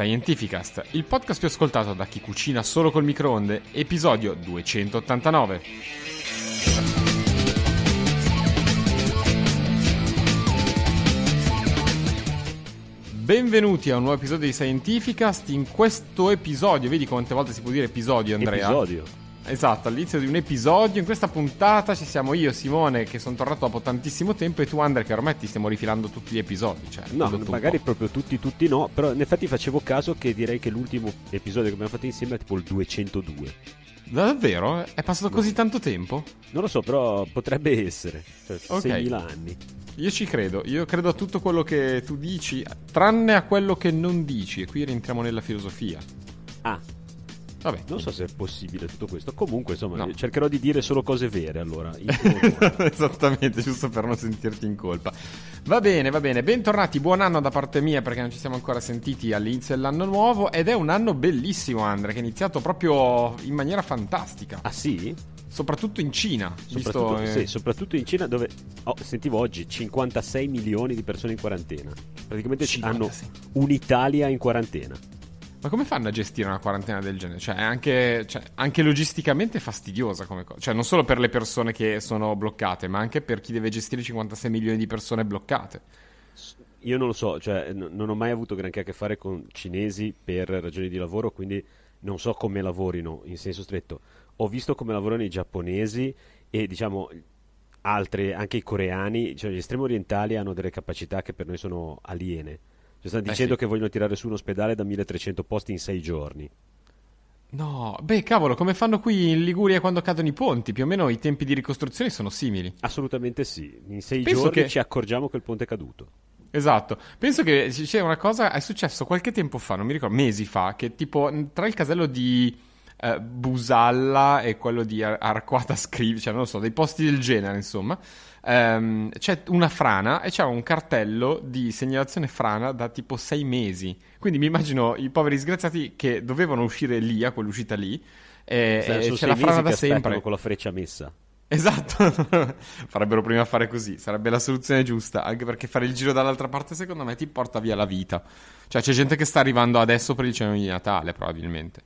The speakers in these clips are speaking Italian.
Scientificast, il podcast più ascoltato da chi cucina solo col microonde, episodio 289. Benvenuti a un nuovo episodio di Scientificast. In questo episodio, vedi quante volte si può dire episodio, Andrea? Episodio. Esatto, all'inizio di un episodio. In questa puntata ci siamo io, Simone, che sono tornato dopo tantissimo tempo, e tu, Andre, che ormai ti stiamo rifilando tutti gli episodi. Cioè, no, magari proprio tutti, tutti no. Però in effetti facevo caso che direi che l'ultimo episodio che abbiamo fatto insieme è tipo il 202. Davvero? È passato no. così tanto tempo? Non lo so, però potrebbe essere. Cioè, okay. 6.000 anni. Io ci credo, io credo a tutto quello che tu dici, tranne a quello che non dici, e qui rientriamo nella filosofia. Ah, Vabbè, non so se è possibile tutto questo. Comunque, insomma, no. cercherò di dire solo cose vere allora. Esattamente, giusto per non sentirti in colpa. Va bene, va bene. Bentornati, buon anno da parte mia perché non ci siamo ancora sentiti all'inizio dell'anno nuovo. Ed è un anno bellissimo, Andrea, che è iniziato proprio in maniera fantastica. Ah, sì? soprattutto in Cina. Soprattutto, visto, sì, soprattutto in Cina dove oh, sentivo oggi 56 milioni di persone in quarantena. Praticamente 56. hanno un'Italia in quarantena. Ma come fanno a gestire una quarantena del genere? Cioè, anche, cioè, anche logisticamente fastidiosa come cosa. Cioè, non solo per le persone che sono bloccate, ma anche per chi deve gestire 56 milioni di persone bloccate. Io non lo so, cioè, n- non ho mai avuto granché a che fare con cinesi per ragioni di lavoro, quindi non so come lavorino in senso stretto. Ho visto come lavorano i giapponesi e, diciamo, altri, anche i coreani. Cioè, gli estremi orientali hanno delle capacità che per noi sono aliene ci stanno eh, dicendo eh sì. che vogliono tirare su un ospedale da 1300 posti in 6 giorni. No, beh, cavolo, come fanno qui in Liguria quando cadono i ponti? Più o meno i tempi di ricostruzione sono simili. Assolutamente sì. In 6 giorni che... ci accorgiamo che il ponte è caduto. Esatto, penso che c'è una cosa, è successo qualche tempo fa, non mi ricordo, mesi fa, che tipo tra il casello di eh, Busalla e quello di Ar- Arquata Scrivi, cioè non lo so, dei posti del genere insomma, ehm, c'è una frana e c'è un cartello di segnalazione frana da tipo sei mesi. Quindi mi immagino i poveri disgraziati che dovevano uscire lì, a quell'uscita lì, e, sì, e c'è la frana da sempre. Con la freccia messa. Esatto, farebbero prima a fare così, sarebbe la soluzione giusta, anche perché fare il giro dall'altra parte secondo me ti porta via la vita. Cioè c'è gente che sta arrivando adesso per il cenone di Natale probabilmente.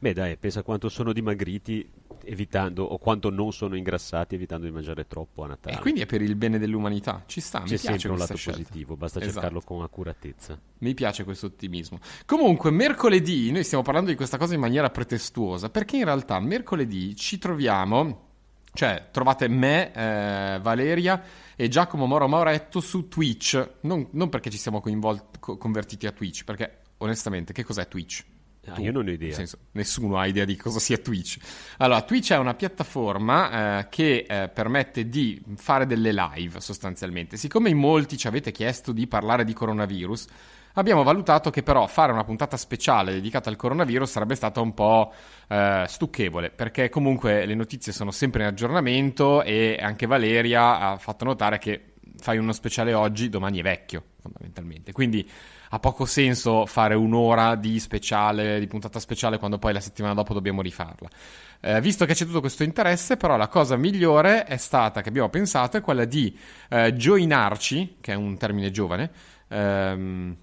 Beh dai, pensa quanto sono dimagriti evitando, o quanto non sono ingrassati evitando di mangiare troppo a Natale. E quindi è per il bene dell'umanità, ci sta, C'è mi sempre un lato scelta. positivo, basta esatto. cercarlo con accuratezza. Mi piace questo ottimismo. Comunque, mercoledì, noi stiamo parlando di questa cosa in maniera pretestuosa, perché in realtà mercoledì ci troviamo... Cioè, trovate me, eh, Valeria e Giacomo Moro Mauretto su Twitch. Non, non perché ci siamo coinvol- co- convertiti a Twitch, perché onestamente, che cos'è Twitch? Ah, io non ho idea. Senso, nessuno ha idea di cosa sia Twitch. Allora, Twitch è una piattaforma eh, che eh, permette di fare delle live sostanzialmente. Siccome in molti ci avete chiesto di parlare di coronavirus, abbiamo valutato che però fare una puntata speciale dedicata al coronavirus sarebbe stata un po' eh, stucchevole, perché comunque le notizie sono sempre in aggiornamento e anche Valeria ha fatto notare che fai uno speciale oggi, domani è vecchio, fondamentalmente. Quindi ha poco senso fare un'ora di speciale, di puntata speciale quando poi la settimana dopo dobbiamo rifarla. Eh, visto che c'è tutto questo interesse, però la cosa migliore è stata che abbiamo pensato è quella di eh, joinarci, che è un termine giovane, ehm,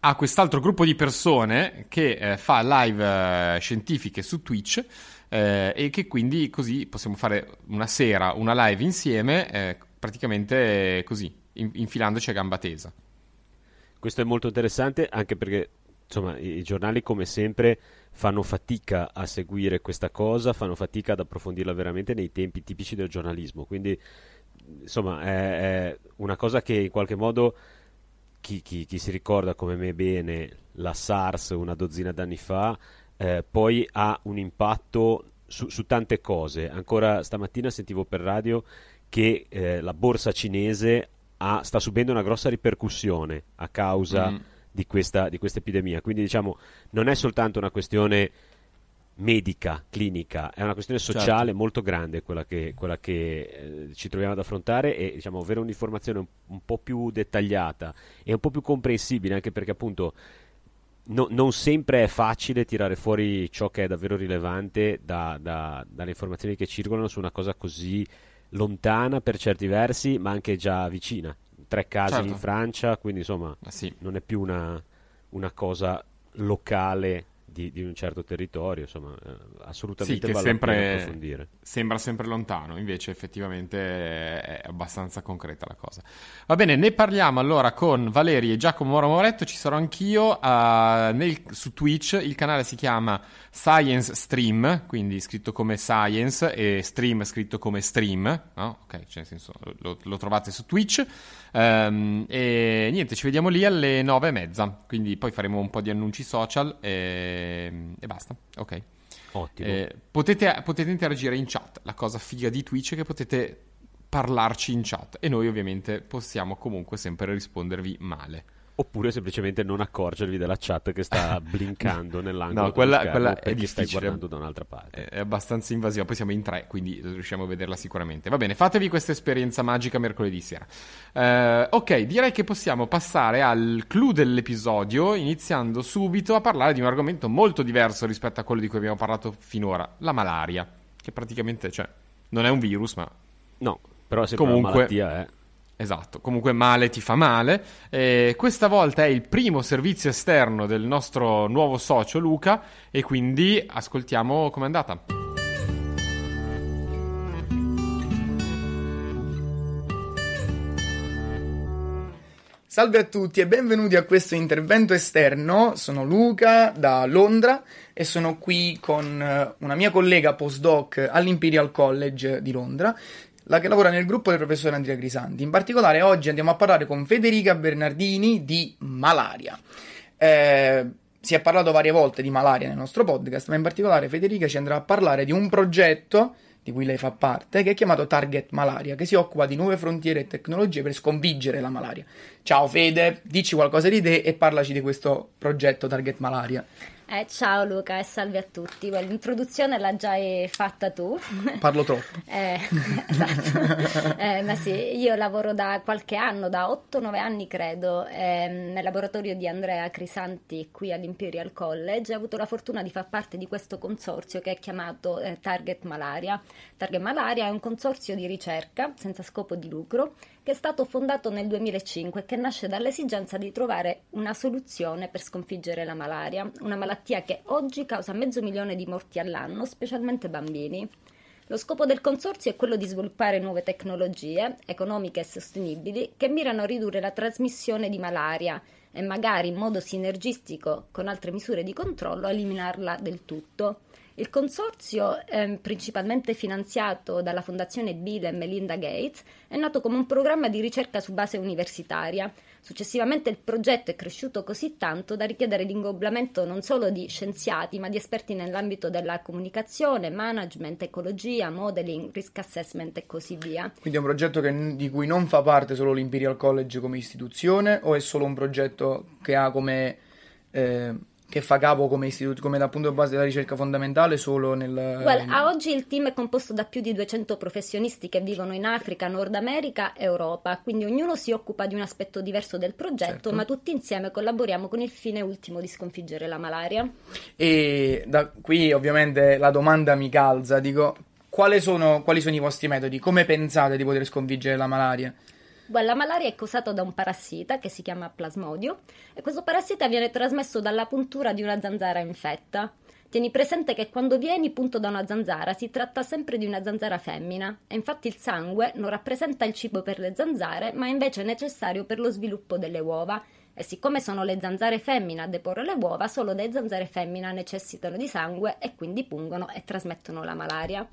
a quest'altro gruppo di persone che eh, fa live eh, scientifiche su Twitch. Eh, e che quindi così possiamo fare una sera, una live insieme, eh, praticamente così, infilandoci a gamba tesa. Questo è molto interessante anche perché insomma, i, i giornali come sempre fanno fatica a seguire questa cosa, fanno fatica ad approfondirla veramente nei tempi tipici del giornalismo. Quindi insomma è, è una cosa che in qualche modo chi, chi, chi, si ricorda come me bene la SARS una dozzina d'anni fa, eh, poi ha un impatto su, su, tante cose. Ancora stamattina sentivo per radio che eh, la borsa cinese ha, sta subendo una grossa ripercussione a causa mm. di, questa, di questa epidemia. Quindi diciamo non è soltanto una questione medica, clinica, è una questione certo. sociale certo. molto grande quella che, quella che eh, ci troviamo ad affrontare e diciamo, avere un'informazione un, un, po' più dettagliata e un po' più comprensibile anche perché appunto no, non sempre è facile tirare fuori ciò che è davvero rilevante da, da, dalle informazioni che circolano su una cosa così lontana per certi versi, ma anche già vicina. Tre casi certo. in Francia, quindi insomma eh sì. non è più una, una cosa locale di, di, un certo territorio, insomma, eh, assolutamente sì, vale sempre, approfondire. Sembra sempre lontano, invece effettivamente è abbastanza concreta la cosa. Va bene, ne parliamo allora con Valeri e Giacomo Moro Moretto, ci sarò anch'io uh, nel, su Twitch, il canale si chiama Science Stream, quindi scritto come Science e Stream scritto come Stream, no? ok, cioè nel senso lo, lo trovate su Twitch. Um, e niente, ci vediamo lì alle nove e mezza. Quindi poi faremo un po' di annunci social e, e basta. Ok. Ottimo. Eh, potete, potete interagire in chat. La cosa figa di Twitch è che potete parlarci in chat e noi ovviamente possiamo comunque sempre rispondervi male oppure semplicemente non accorgervi della chat che sta blinkando nell'angolo no, quella, quella è difficile. stai guardando da un'altra parte è abbastanza invasiva poi siamo in tre quindi riusciamo a vederla sicuramente va bene fatevi questa esperienza magica mercoledì sera uh, ok direi che possiamo passare al clou dell'episodio iniziando subito a parlare di un argomento molto diverso rispetto a quello di cui abbiamo parlato finora la malaria che praticamente cioè non è un virus ma no però se comunque una malattia è eh Esatto, comunque male ti fa male. Eh, questa volta è il primo servizio esterno del nostro nuovo socio Luca e quindi ascoltiamo com'è andata. Salve a tutti e benvenuti a questo intervento esterno. Sono Luca da Londra e sono qui con eh, una mia collega postdoc all'Imperial College di Londra la, che lavora nel gruppo del professore Andrea Grisanti. In particolare oggi andiamo a parlare con Federica Bernardini di malaria. Eh, si è parlato varie volte di malaria nel nostro podcast, ma in particolare Federica ci andrà a parlare di un progetto di cui lei fa parte, che è chiamato Target Malaria, che si occupa di nuove frontiere e tecnologie per sconfiggere la malaria. Ciao Fede, dici qualcosa di te e parlaci di questo progetto Target Malaria. Eh, ciao Luca e salve a tutti. Beh, l'introduzione l'hai già eh, fatta tu. Parlo troppo. eh, esatto. Eh, ma sì, io lavoro da qualche anno, da 8-9 anni credo, ehm, nel laboratorio di Andrea Crisanti qui all'Imperial College. Ho avuto la fortuna di far parte di questo consorzio che è chiamato eh, Target Malaria. Target Malaria è un consorzio di ricerca senza scopo di lucro che è stato fondato nel 2005 e che nasce dall'esigenza di trovare una soluzione per sconfiggere la malaria, una malattia che oggi causa mezzo milione di morti all'anno, specialmente bambini. Lo scopo del consorzio è quello di sviluppare nuove tecnologie economiche e sostenibili che mirano a ridurre la trasmissione di malaria e magari in modo sinergistico con altre misure di controllo eliminarla del tutto. Il consorzio, eh, principalmente finanziato dalla Fondazione Bill e Melinda Gates, è nato come un programma di ricerca su base universitaria. Successivamente il progetto è cresciuto così tanto da richiedere l'ingobblamento non solo di scienziati, ma di esperti nell'ambito della comunicazione, management, ecologia, modeling, risk assessment e così via. Quindi è un progetto che, di cui non fa parte solo l'Imperial College come istituzione o è solo un progetto che ha come... Eh che fa capo come, istituto, come da punto di base della ricerca fondamentale solo nel... Well, a oggi il team è composto da più di 200 professionisti che vivono in Africa, Nord America e Europa, quindi ognuno si occupa di un aspetto diverso del progetto, certo. ma tutti insieme collaboriamo con il fine ultimo di sconfiggere la malaria. E da qui ovviamente la domanda mi calza, dico, sono, quali sono i vostri metodi? Come pensate di poter sconfiggere la malaria? La malaria è causata da un parassita che si chiama plasmodio e questo parassita viene trasmesso dalla puntura di una zanzara infetta. Tieni presente che quando vieni punto da una zanzara si tratta sempre di una zanzara femmina e infatti il sangue non rappresenta il cibo per le zanzare ma è invece necessario per lo sviluppo delle uova e siccome sono le zanzare femmine a deporre le uova, solo le zanzare femmine necessitano di sangue e quindi pungono e trasmettono la malaria.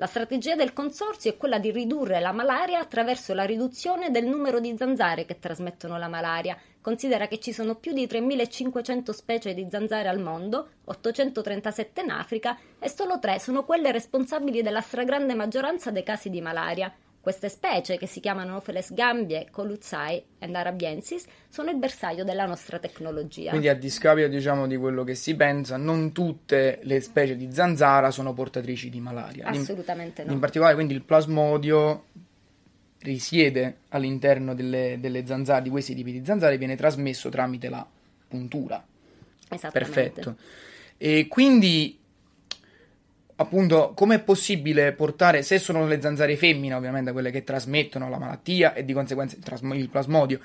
La strategia del consorzio è quella di ridurre la malaria attraverso la riduzione del numero di zanzare che trasmettono la malaria. Considera che ci sono più di 3.500 specie di zanzare al mondo, 837 in Africa e solo 3 sono quelle responsabili della stragrande maggioranza dei casi di malaria. Queste specie, che si chiamano Opheles gambie, Coluzzai e Arabiensis, sono il bersaglio della nostra tecnologia. Quindi a discapito diciamo, di quello che si pensa, non tutte le specie di zanzara sono portatrici di malaria. Assolutamente in, no. In particolare quindi il plasmodio risiede all'interno delle, delle zanzare, di questi tipi di zanzare, viene trasmesso tramite la puntura. Perfetto. E quindi appunto come è possibile portare, se sono le zanzare femmine ovviamente quelle che trasmettono la malattia e di conseguenza il, trasmo, il plasmodio,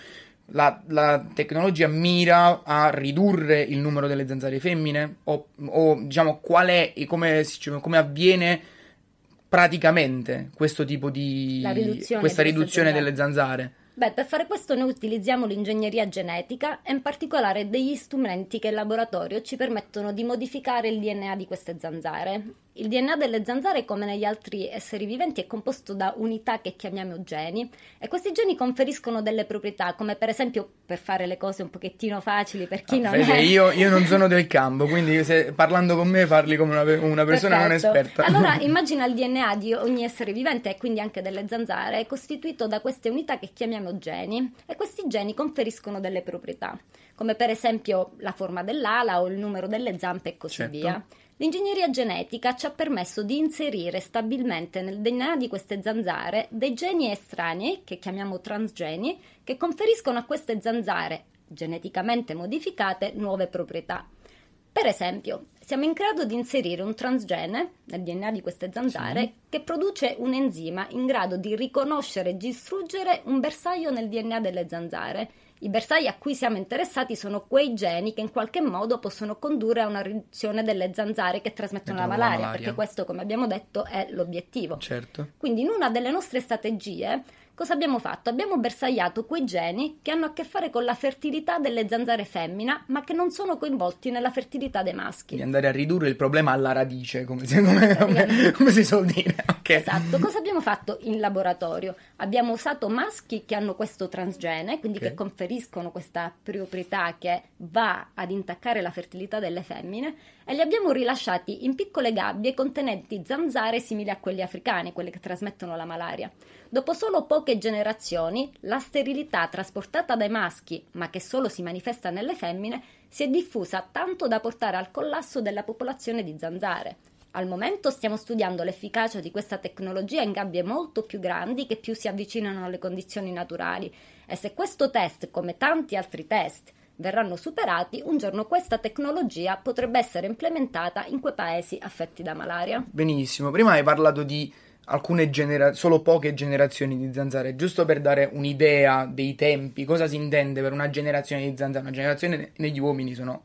la, la, tecnologia mira a ridurre il numero delle zanzare femmine o, o diciamo qual è e come, cioè, come avviene praticamente questo tipo di riduzione questa riduzione delle zanzare? Beh, per fare questo noi utilizziamo l'ingegneria genetica e in particolare degli strumenti che in laboratorio ci permettono di modificare il DNA di queste zanzare. Il DNA delle zanzare, come negli altri esseri viventi, è composto da unità che chiamiamo geni e questi geni conferiscono delle proprietà, come per esempio, per fare le cose un pochettino facili per chi ah, non vede, è... Io, io non sono del campo, quindi se parlando con me parli come una, una persona Perfetto. non esperta. Allora, immagina il DNA di ogni essere vivente e quindi anche delle zanzare, è costituito da queste unità che chiamiamo geni e questi geni conferiscono delle proprietà, come per esempio la forma dell'ala o il numero delle zampe e così certo. via. L'ingegneria genetica ci ha permesso di inserire stabilmente nel DNA di queste zanzare dei geni estranei, che chiamiamo transgeni, che conferiscono a queste zanzare, geneticamente modificate, nuove proprietà. Per esempio, siamo in grado di inserire un transgene nel DNA di queste zanzare sì. che produce un enzima in grado di riconoscere e distruggere un bersaglio nel DNA delle zanzare i bersagli a cui siamo interessati sono quei geni che in qualche modo possono condurre a una riduzione delle zanzare che trasmettono la malaria, la malaria, perché questo, come abbiamo detto, è l'obiettivo. Certo. Quindi in una delle nostre strategie Cosa abbiamo fatto? Abbiamo bersagliato quei geni che hanno a che fare con la fertilità delle zanzare femmina, ma che non sono coinvolti nella fertilità dei maschi. Di andare a ridurre il problema alla radice, come si, come, come, come si suol dire. Okay. Esatto. Cosa abbiamo fatto in laboratorio? Abbiamo usato maschi che hanno questo transgene, quindi okay. che conferiscono questa proprietà che va ad intaccare la fertilità delle femmine, e li abbiamo rilasciati in piccole gabbie contenenti zanzare simili a quelli africani, quelle che trasmettono la malaria. Dopo solo poche generazioni, la sterilità trasportata dai maschi, ma che solo si manifesta nelle femmine, si è diffusa tanto da portare al collasso della popolazione di zanzare. Al momento stiamo studiando l'efficacia di questa tecnologia in gabbie molto più grandi che più si avvicinano alle condizioni naturali e se questo test, come tanti altri test, verranno superati, un giorno questa tecnologia potrebbe essere implementata in quei paesi affetti da malaria. Benissimo, prima hai parlato di alcune genera- solo poche generazioni di zanzare, giusto per dare un'idea dei tempi, cosa si intende per una generazione di zanzare? Una generazione negli uomini sono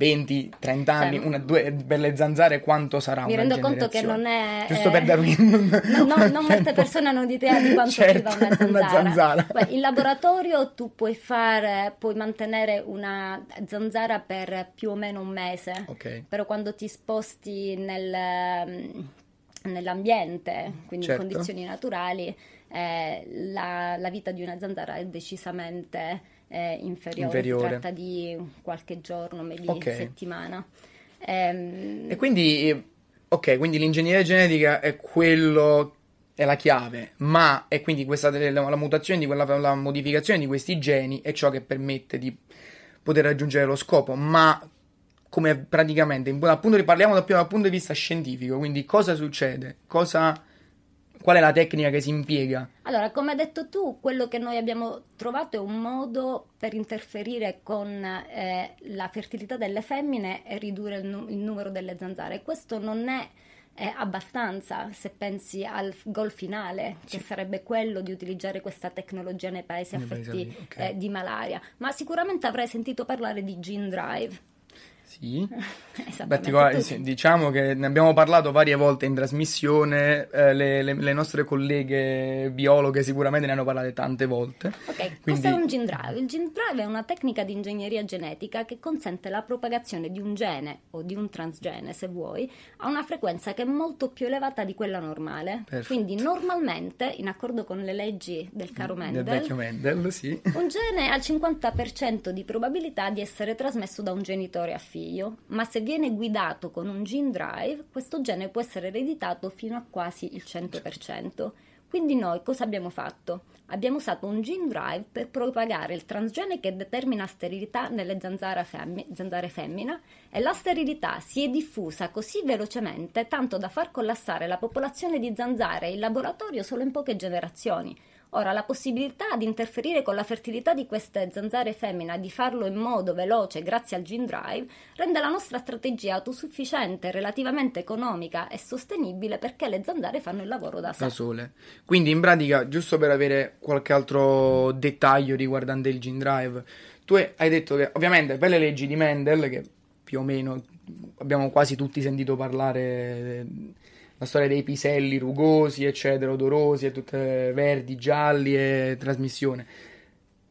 20, 30 anni, una, due, per le zanzare quanto sarà? Mi rendo conto che non è... Giusto eh, per darvi un... No, non molte persone hanno idea di quanto certo, viva una zanzara. Una zanzara. Beh, in laboratorio tu puoi, fare, puoi mantenere una zanzara per più o meno un mese, okay. però quando ti sposti nel nell'ambiente, quindi certo. in condizioni naturali, eh, la, la, vita di una zanzara è decisamente eh, inferiore. inferiore. Si tratta di qualche giorno, magari okay. settimana. Ehm... E quindi, ok, quindi l'ingegneria genetica è quello è la chiave, ma è quindi questa, la, la mutazione di quella, la modificazione di questi geni è ciò che permette di poter raggiungere lo scopo, ma come praticamente, appunto riparliamo da più dal punto di vista scientifico, quindi cosa succede, cosa, qual è la tecnica che si impiega? Allora, come hai detto tu, quello che noi abbiamo trovato è un modo per interferire con eh, la fertilità delle femmine e ridurre il, nu- il numero delle zanzare. Questo non è eh, abbastanza se pensi al gol finale, sì. che sarebbe quello di utilizzare questa tecnologia nei paesi affetti okay. eh, di malaria. Ma sicuramente avrai sentito parlare di Gene Drive. Sì, Beh, diciamo che ne abbiamo parlato varie volte in trasmissione, eh, le, le, le, nostre colleghe biologhe sicuramente ne hanno parlate tante volte. Ok, Quindi... cos'è un gene drive? Il gene drive è una tecnica di ingegneria genetica che consente la propagazione di un gene o di un transgene, se vuoi, a una frequenza che è molto più elevata di quella normale. Perfetto. Quindi normalmente, in accordo con le leggi del caro Mendel, del vecchio Mendel sì. un gene ha il 50% di probabilità di essere trasmesso da un genitore a figlio figlio, ma se viene guidato con un gene drive, questo gene può essere ereditato fino a quasi il 100%. Quindi noi cosa abbiamo fatto? Abbiamo usato un gene drive per propagare il transgene che determina sterilità nelle femmi- zanzare femmine e la sterilità si è diffusa così velocemente tanto da far collassare la popolazione di zanzare in laboratorio solo in poche generazioni Ora, la possibilità di interferire con la fertilità di queste zanzare femmine e di farlo in modo veloce grazie al gene drive rende la nostra strategia autosufficiente, relativamente economica e sostenibile perché le zanzare fanno il lavoro da, da sole. Quindi, in pratica, giusto per avere qualche altro dettaglio riguardante il gene drive, tu hai detto che ovviamente per le leggi di Mendel, che più o meno abbiamo quasi tutti sentito parlare la storia dei piselli rugosi, eccetera, odorosi e tutte verdi, gialli e trasmissione.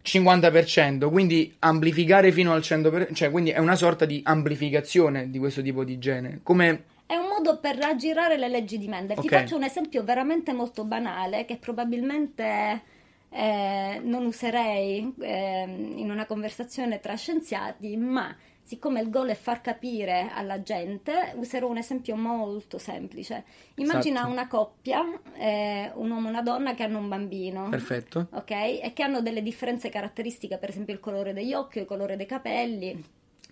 50%, quindi amplificare fino al 100%, cioè quindi è una sorta di amplificazione di questo tipo di gene. Come è un modo per aggirare le leggi di Mendel. Okay. Ti faccio un esempio veramente molto banale che probabilmente eh, non userei eh, in una conversazione tra scienziati, ma siccome il goal è far capire alla gente, userò un esempio molto semplice. Immagina esatto. una coppia, eh, un uomo e una donna che hanno un bambino. Perfetto. Ok? E che hanno delle differenze caratteristiche, per esempio il colore degli occhi, il colore dei capelli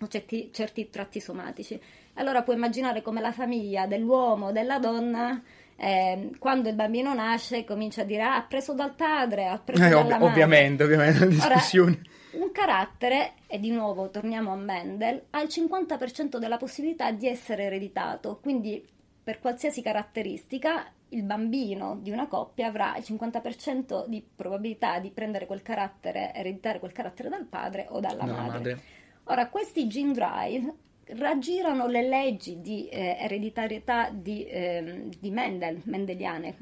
o certi, certi tratti somatici. Allora puoi immaginare come la famiglia dell'uomo, o della donna eh, quando il bambino nasce comincia a dire ah, ha preso dal padre, ha preso eh, dalla ov- ovviamente, ovviamente, discussioni. Ora, un carattere, e di nuovo torniamo a Mendel, ha il 50% della possibilità di essere ereditato, quindi per qualsiasi caratteristica il bambino di una coppia avrà il 50% di probabilità di prendere quel carattere, ereditare quel carattere dal padre o dalla madre. madre. Ora, questi gene drive raggirano le leggi di eh, ereditarietà di, eh, di, Mendel, mendeliane,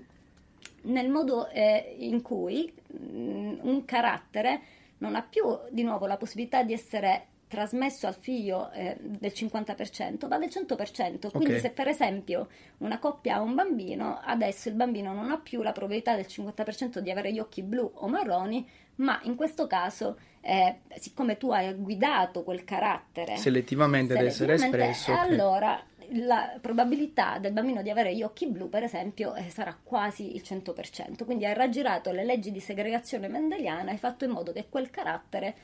nel modo eh, in cui mh, mm, un carattere non ha più di nuovo la possibilità di essere trasmesso al figlio eh, del 50%, va del 100%. Quindi okay. se per esempio una coppia ha un bambino, adesso il bambino non ha più la probabilità del 50% di avere gli occhi blu o marroni, ma in questo caso, eh, siccome tu hai guidato quel carattere selettivamente ad essere espresso, allora okay la probabilità del bambino di avere gli occhi blu, per esempio, eh, sarà quasi il 100%. Quindi hai raggirato le leggi di segregazione mendeliana, hai fatto in modo che quel carattere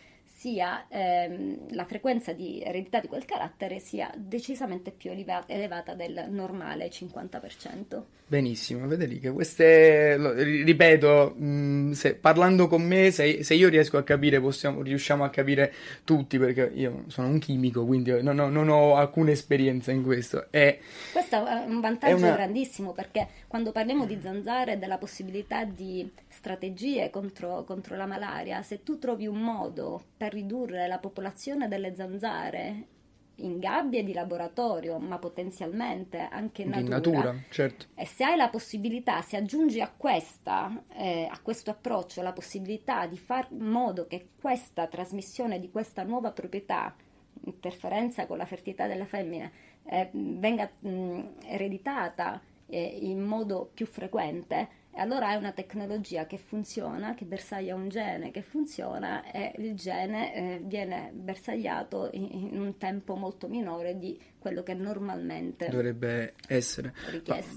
sia ehm, la frequenza di eredità di quel carattere sia decisamente più elevata, elevata del normale 50%. Benissimo, Federica, queste, ripeto, mh, mm, se, parlando con me, se, se, io riesco a capire, possiamo, riusciamo a capire tutti, perché io sono un chimico, quindi non ho, non ho alcuna esperienza in questo. E questo è un vantaggio è una... grandissimo, perché quando parliamo di zanzare, della possibilità di strategie contro, contro la malaria, se tu trovi un modo per ridurre la popolazione delle zanzare in gabbie di laboratorio, ma potenzialmente anche in natura. In natura, certo. E se hai la possibilità, se aggiungi a, questa, eh, a questo approccio la possibilità di far in modo che questa trasmissione di questa nuova proprietà, interferenza con la fertilità della femmina, eh, venga mh, mm, ereditata eh, in modo più frequente, e allora è una tecnologia che funziona, che bersaglia un gene che funziona e il gene eh, viene bersagliato in, un tempo molto minore di quello che normalmente dovrebbe essere.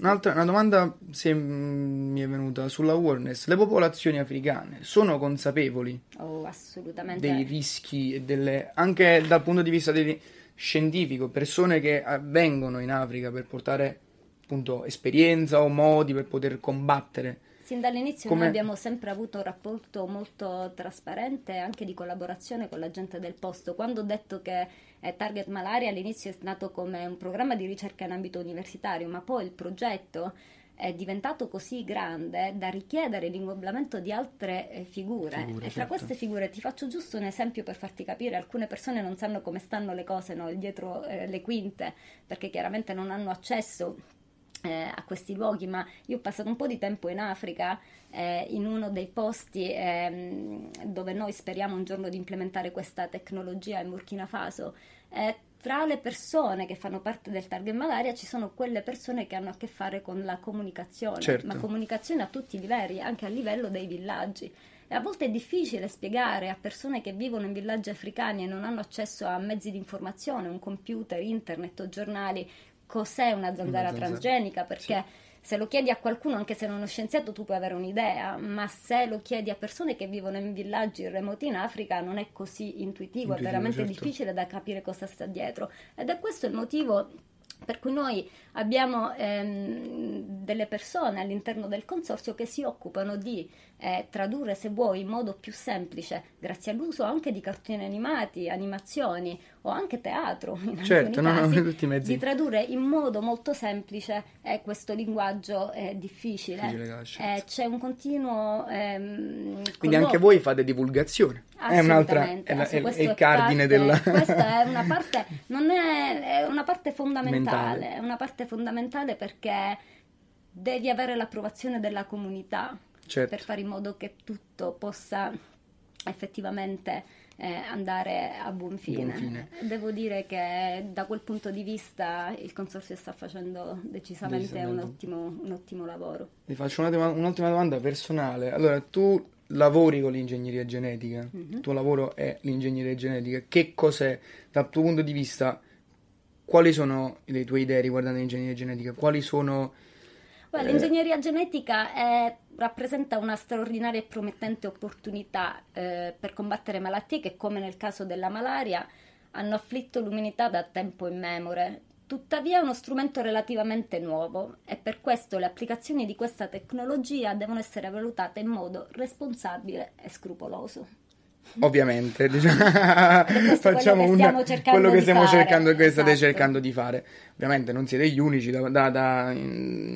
Un'altra una domanda se, mm, mi è venuta sulla awareness. Le popolazioni africane sono consapevoli oh, dei rischi e delle, anche dal punto di vista dei, scientifico, persone che eh, vengono in Africa per portare appunto esperienza o modi per poter combattere. Sin dall'inizio Come... noi abbiamo sempre avuto un rapporto molto trasparente anche di collaborazione con la gente del posto. Quando ho detto che eh, Target Malaria all'inizio è nato come un programma di ricerca in ambito universitario, ma poi il progetto è diventato così grande da richiedere l'inglobamento di altre eh, figure. figure e tra certo. queste figure ti faccio giusto un esempio per farti capire, alcune persone non sanno come stanno le cose no? dietro eh, le quinte, perché chiaramente non hanno accesso eh, a questi luoghi, ma io ho passato un po' di tempo in Africa, eh, in uno dei posti eh, dove noi speriamo un giorno di implementare questa tecnologia in Burkina Faso. Eh, tra le persone che fanno parte del target malaria ci sono quelle persone che hanno a che fare con la comunicazione, certo. ma comunicazione a tutti i livelli, anche a livello dei villaggi. E a volte è difficile spiegare a persone che vivono in villaggi africani e non hanno accesso a mezzi di informazione, un computer, internet o giornali, cos'è una zanzara, una transgenica, perché sì. se lo chiedi a qualcuno, anche se non è uno scienziato, tu puoi avere un'idea, ma se lo chiedi a persone che vivono in villaggi remoti in Africa non è così intuitivo, intuitivo è veramente certo. difficile da capire cosa sta dietro. Ed è questo il motivo per cui noi abbiamo ehm, delle persone all'interno del consorzio che si occupano di eh, tradurre, se vuoi, in modo più semplice, grazie all'uso anche di cartoni animati, animazioni o anche teatro, in certo, no, casi, no, tutti i mezzi. di tradurre in modo molto semplice eh, questo linguaggio eh, difficile. difficile certo. c'è un continuo... Ehm, Quindi anche voi fate divulgazione. È un'altra, è, la, è, è il cardine parte, della... questa è una parte, non è, è una parte fondamentale, Mentale. è una parte fondamentale perché devi avere l'approvazione della comunità certo. per fare in modo che tutto possa effettivamente eh, andare a buon fine. buon fine. Devo dire che da quel punto di vista il consorzio sta facendo decisamente, decisamente. Un, ottimo, un, ottimo, lavoro. Vi faccio una doma- un'ultima domanda personale. Allora, tu lavori con l'ingegneria genetica, mm-hmm. il tuo lavoro è l'ingegneria genetica. Che cos'è dal tuo punto di vista? Quali sono le tue idee riguardante l'ingegneria genetica? Quali sono... Beh, eh... L'ingegneria genetica è rappresenta una straordinaria e promettente opportunità eh, per combattere malattie che, come nel caso della malaria, hanno afflitto l'umanità da tempo immemore. Tuttavia è uno strumento relativamente nuovo e per questo le applicazioni di questa tecnologia devono essere valutate in modo responsabile e scrupoloso. Ovviamente, ah. diciamo, facciamo quello che, stiamo cercando, che esatto. state cercando di fare. Ovviamente non siete gli unici, da, da, da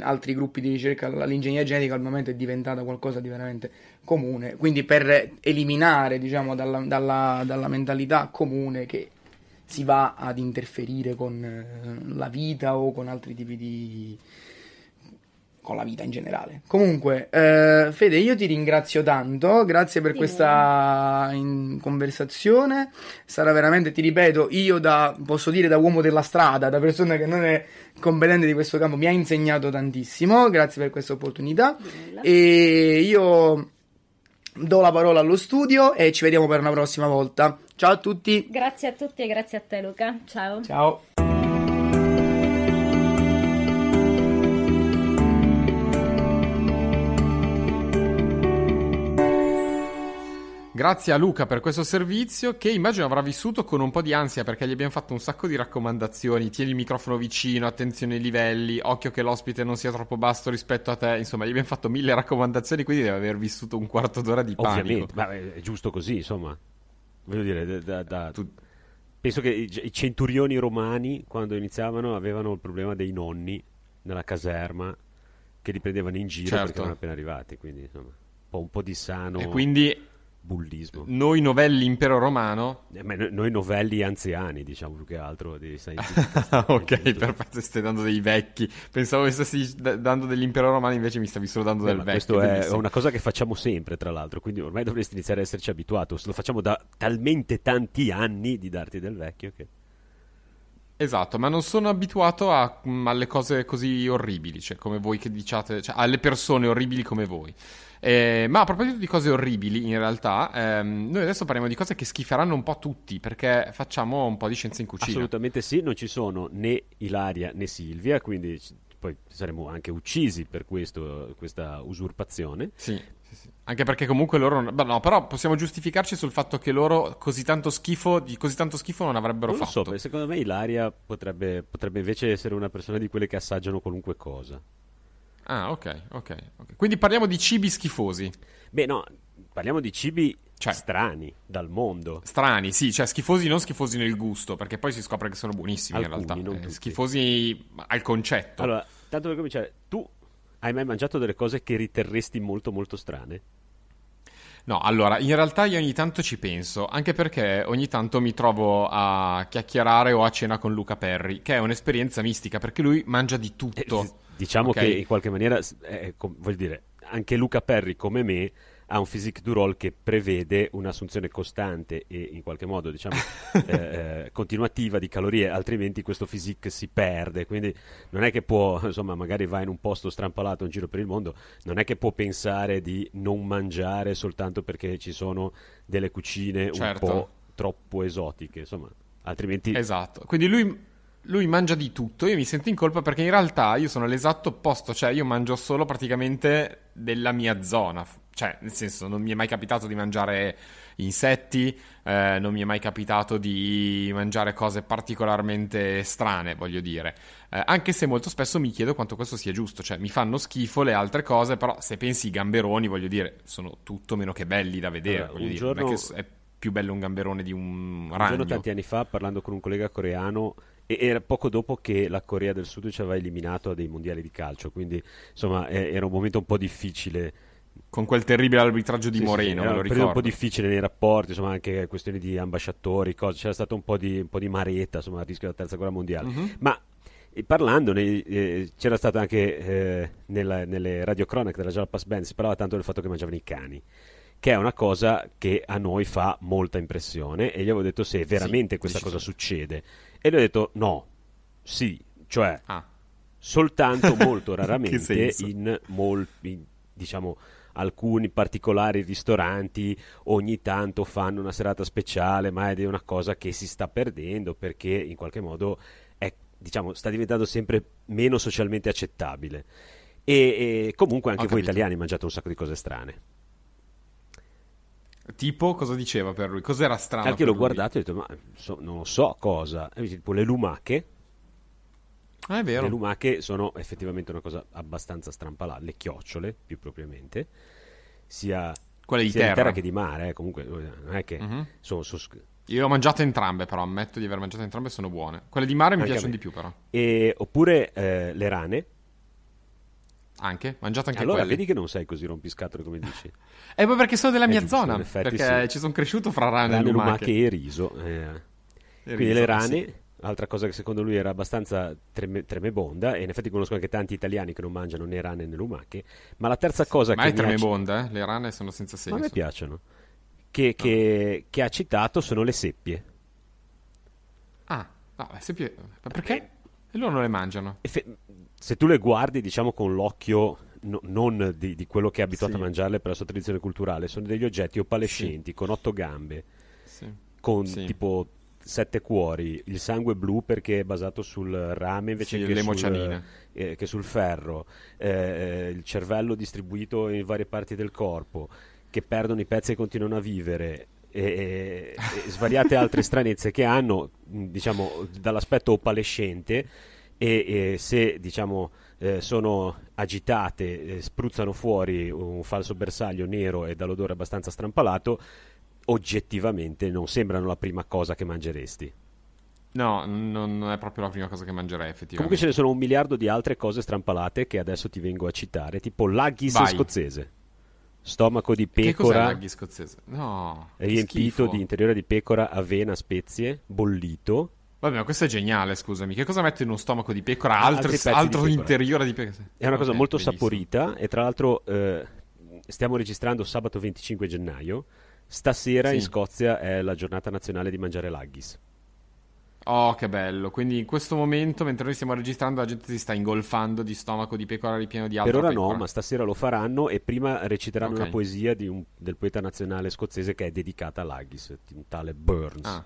altri gruppi di ricerca l'ingegneria genetica al momento è diventata qualcosa di veramente comune. Quindi per eliminare, diciamo, dalla, dalla, dalla mentalità comune che si va ad interferire con eh, la vita o con altri tipi di con la vita in generale. Comunque, eh, Fede, io ti ringrazio tanto, grazie per sì. questa conversazione. Sarà veramente, ti ripeto, io da, posso dire da uomo della strada, da persona che non è competente di questo campo, mi ha insegnato tantissimo. Grazie per questa opportunità. E io do la parola allo studio e ci vediamo per una prossima volta. Ciao a tutti. Grazie a tutti e grazie a te Luca. Ciao. Ciao. Grazie a Luca per questo servizio che immagino avrà vissuto con un po' di ansia perché gli abbiamo fatto un sacco di raccomandazioni. Tieni il microfono vicino, attenzione ai livelli, occhio che l'ospite non sia troppo basso rispetto a te. Insomma, gli abbiamo fatto mille raccomandazioni, quindi deve aver vissuto un quarto d'ora di panico. Ovviamente, ma è giusto così, insomma. Voglio dire, da... da... Tu... Penso che i centurioni romani, quando iniziavano, avevano il problema dei nonni nella caserma che li prendevano in giro certo. perché erano appena arrivati. Quindi, insomma, un po', un po di sano. E quindi bullismo. Noi novelli impero romano. Eh, ma noi novelli anziani, diciamo più che altro. Di ah, ok, perfetto, stai dando dei vecchi. Pensavo che stessi dando dell'impero romano, invece mi stavi solo dando eh, del vecchio. Questo è una cosa che facciamo sempre, tra l'altro, quindi ormai dovresti iniziare ad esserci abituato. Lo facciamo da talmente tanti anni di darti del vecchio che... Esatto, ma non sono abituato a, mm, alle cose così orribili, cioè come voi che diciate, cioè, alle persone orribili come voi. Eh, ma a proposito di cose orribili, in realtà, ehm, noi adesso parliamo di cose che schiferanno un po' tutti, perché facciamo un po' di scienza in cucina. Assolutamente sì, non ci sono né Ilaria né Silvia, quindi poi saremo anche uccisi per questo, questa usurpazione. Sì, sì. Anche perché comunque loro. Beh, no, però possiamo giustificarci sul fatto che loro così tanto schifo, di così tanto schifo non avrebbero non fatto. Non so, secondo me Ilaria potrebbe, potrebbe invece essere una persona di quelle che assaggiano qualunque cosa. Ah, ok, ok. Quindi parliamo di cibi schifosi. Beh, no, parliamo di cibi cioè, strani dal mondo. Strani, sì, cioè schifosi non schifosi nel gusto, perché poi si scopre che sono buonissimi Alcuni, in realtà. Eh, schifosi al concetto. Allora, tanto per cominciare, tu hai mai mangiato delle cose che riterresti molto molto strane? No, allora, in realtà io ogni tanto ci penso, anche perché ogni tanto mi trovo a chiacchierare o a cena con Luca Perry, che è un'esperienza mistica, perché lui mangia di tutto. Eh, diciamo okay? che in qualche maniera, eh, com- vuol dire, anche Luca Perry come me ha un physique du role che prevede un'assunzione costante e in qualche modo diciamo eh, eh, continuativa di calorie, altrimenti questo physique si perde. Quindi non è che può, insomma, magari va in un posto strampalato in giro per il mondo, non è che può pensare di non mangiare soltanto perché ci sono delle cucine certo. un po' troppo esotiche, insomma, altrimenti Esatto. Quindi lui lui mangia di tutto, io mi sento in colpa perché in realtà io sono l'esatto opposto, cioè io mangio solo praticamente della mia zona, cioè, nel senso, non mi è mai capitato di mangiare insetti, eh, non mi è mai capitato di mangiare cose particolarmente strane, voglio dire. Eh, anche se molto spesso mi chiedo quanto questo sia giusto, cioè mi fanno schifo le altre cose, però se pensi i gamberoni, voglio dire, sono tutto meno che belli da vedere, allora, voglio dire, giorno... non è che è più bello un gamberone di un ragno. Un giorno tanti anni fa, parlando con un collega coreano, era poco dopo che la Corea del Sud ci aveva eliminato a dei mondiali di calcio, quindi insomma era un momento un po' difficile con quel terribile arbitraggio di sì, Moreno, sì, me lo un po' difficile nei rapporti, insomma, anche questioni di ambasciatori, cose. c'era stato un po' di, un po di maretta, insomma, a rischio della terza guerra mondiale. Mm-hmm. Ma eh, parlandone, eh, c'era stato anche eh, nella, nelle radiocronache della Jalapas Band, si parlava tanto del fatto che mangiavano i cani che è una cosa che a noi fa molta impressione e gli avevo detto se veramente sì, questa cosa succede e gli ho detto no, sì, cioè ah. soltanto molto raramente in, molti, diciamo alcuni particolari ristoranti ogni tanto fanno una serata speciale, ma è una cosa che si sta perdendo perché in qualche modo è, diciamo, sta diventando sempre meno socialmente accettabile. E, e comunque anche voi italiani mangiate un sacco di cose strane. Tipo, cosa diceva per lui? Cos'era strano? Anche l'ho guardato e ho detto, ma so, non lo so cosa. Tipo, Le lumache, Ah, le lumache sono effettivamente una cosa abbastanza strampalata, le chiocciole più propriamente, sia, Quelle di, sia terra. di terra che di mare, eh, comunque non è che uh-huh. sono, sono... Io ho mangiato entrambe però, ammetto di aver mangiato entrambe e sono buone. Quelle di mare mi Anche piacciono di più però. E, oppure eh, le rane, anche, mangiato anche allora, quelli. vedi che non sei così rompiscatole come dici. eh, ma perché sono della eh, mia giusto, zona. Effetti, perché sì. ci sono cresciuto fra rane, rane lumache. lumache e riso. Eh. E Quindi riso, le rane, sì. Altra cosa che secondo lui era abbastanza treme- tremebonda, e in effetti conosco anche tanti italiani che non mangiano né rane né lumache, ma la terza cosa ma che... Ma è tremebonda, c- eh? le rane sono senza senso. Ma a me piacciono. Che, no. Ah. che, che ha citato sono le seppie. Ah, no, le seppie... Ma eh, perché? Eh. E loro non le mangiano. Fe- se tu le guardi, diciamo, con l'occhio No, non di, di, quello che è abituato sì. a mangiarle per la sua tradizione culturale, sono degli oggetti opalescenti sì. con otto gambe, sì. con tipo Sette Cuori, il sangue blu perché è basato sul rame invece sì, che, sul, eh, che, sul, ferro, eh, eh, il cervello distribuito in varie parti del corpo, che perdono i pezzi e continuano a vivere. E, e svariate altre stranezze che hanno diciamo dall'aspetto opalescente e, e se diciamo eh, sono agitate, eh, spruzzano fuori un falso bersaglio nero e dall'odore abbastanza strampalato, oggettivamente non sembrano la prima cosa che mangeresti. No, non è proprio la prima cosa che mangerei effettivamente. Comunque ce ne sono un miliardo di altre cose strampalate che adesso ti vengo a citare, tipo l'aghis scozzese. Stomaco di pecora. Che scozzese? No. Riempito di interiore di pecora, avena, spezie, bollito. Vabbè, ma questo è geniale, scusami. Che cosa metto in uno stomaco di pecora? Altri, altri altro di interiore di pecora. È una cosa okay, molto benissimo. saporita e tra l'altro eh, stiamo registrando sabato 25 gennaio Stasera sì. in Scozia è la giornata nazionale di mangiare l'haggis. Oh, che bello. Quindi in questo momento, mentre noi stiamo registrando, la gente si sta ingolfando di stomaco di pecora ripieno di altro. Per ora pecora. no, ma stasera lo faranno e prima reciteranno okay. una poesia un, del poeta nazionale scozzese che è dedicata all'Haggis, un tale Burns. Ah.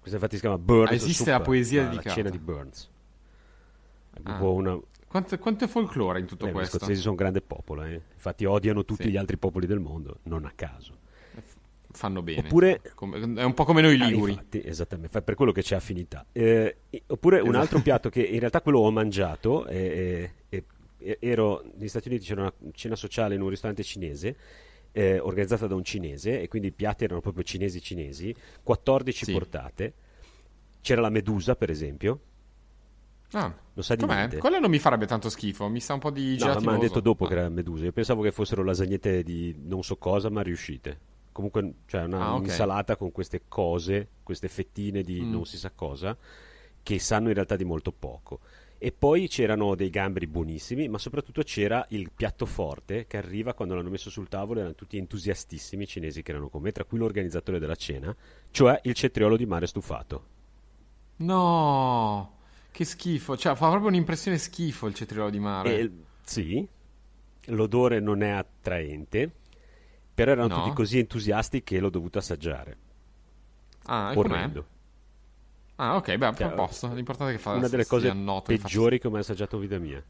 Questa infatti si chiama Burns. Ah, esiste Super, la poesia dedicata? La cena di Burns. Ah. Una... Quanto, quanto, è folklore in tutto Beh, questo? Gli scozzesi sono un grande popolo, eh? infatti odiano tutti sì. gli altri popoli del mondo, non a caso fanno bene. Oppure, è un po' come noi ah, liguri. Ah, infatti, esattamente, per quello che c'è affinità. Eh, oppure un esatto. altro piatto che in realtà quello ho mangiato, eh, eh, ero negli Stati Uniti, c'era una cena sociale in un ristorante cinese. Eh, organizzata da un cinese e quindi i piatti erano proprio cinesi cinesi 14 sì. portate c'era la medusa per esempio Ah, lo sai di com'è? niente. Quello non mi farebbe tanto schifo, mi sa un po' di gelatinoso. No, ma mi hanno detto dopo ah. che era medusa. Io pensavo che fossero lasagnette di non so cosa, ma riuscite comunque cioè una ah, okay. insalata con queste cose, queste fettine di mm. non si sa cosa, che sanno in realtà di molto poco. E poi c'erano dei gamberi buonissimi, ma soprattutto c'era il piatto forte che arriva quando l'hanno messo sul tavolo, erano tutti entusiastissimi i cinesi che erano con me, tra cui l'organizzatore della cena, cioè il cetriolo di mare stufato. No, che schifo, cioè fa proprio un'impressione schifo il cetriolo di mare. Eh, sì, l'odore non è attraente però erano no. tutti così entusiasti che l'ho dovuto assaggiare. Ah, orrendo. Com'è? Ah, ok, beh, cioè, posto. L'importante è che fa Una delle cose peggiori che ho mai assaggiato in vita mia.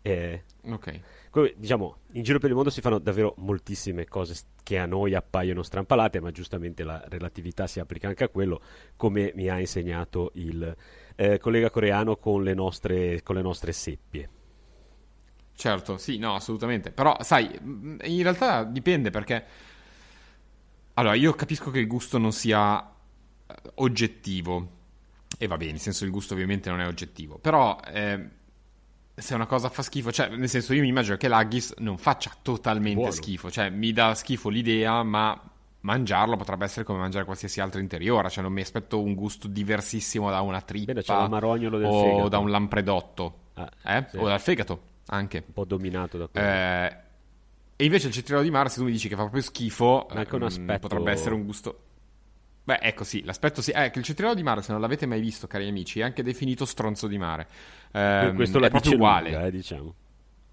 Eh, Ok. Come, diciamo, in giro per il mondo si fanno davvero moltissime cose che a noi appaiono strampalate, ma giustamente la relatività si applica anche a quello, come mi ha insegnato il eh, collega coreano con le nostre, con le nostre seppie. Certo, sì, no, assolutamente. Però, sai, in realtà dipende perché... Allora, io capisco che il gusto non sia eh, oggettivo. E va bene, nel senso il gusto ovviamente non è oggettivo. Però... Eh se una cosa fa schifo, cioè, nel senso, io mi immagino che l'Aggis non faccia totalmente Buono. schifo, cioè, mi dà schifo l'idea, ma mangiarlo potrebbe essere come mangiare qualsiasi altro interiore, cioè, non mi aspetto un gusto diversissimo da una trippa Beh, c'è un o fegato. da un lampredotto, ah, eh? sì. o dal fegato anche. Un po' dominato da quello. Eh, e invece il cetriolo di Mars, tu mi dici che fa proprio schifo. Ma anche un mm, aspetto. potrebbe essere un gusto. Beh, ecco sì, l'aspetto sì. Eh, che il cetriolo di mare, se non l'avete mai visto, cari amici, è anche definito stronzo di mare. Eh, questo è proprio uguale. Lunga, eh, diciamo.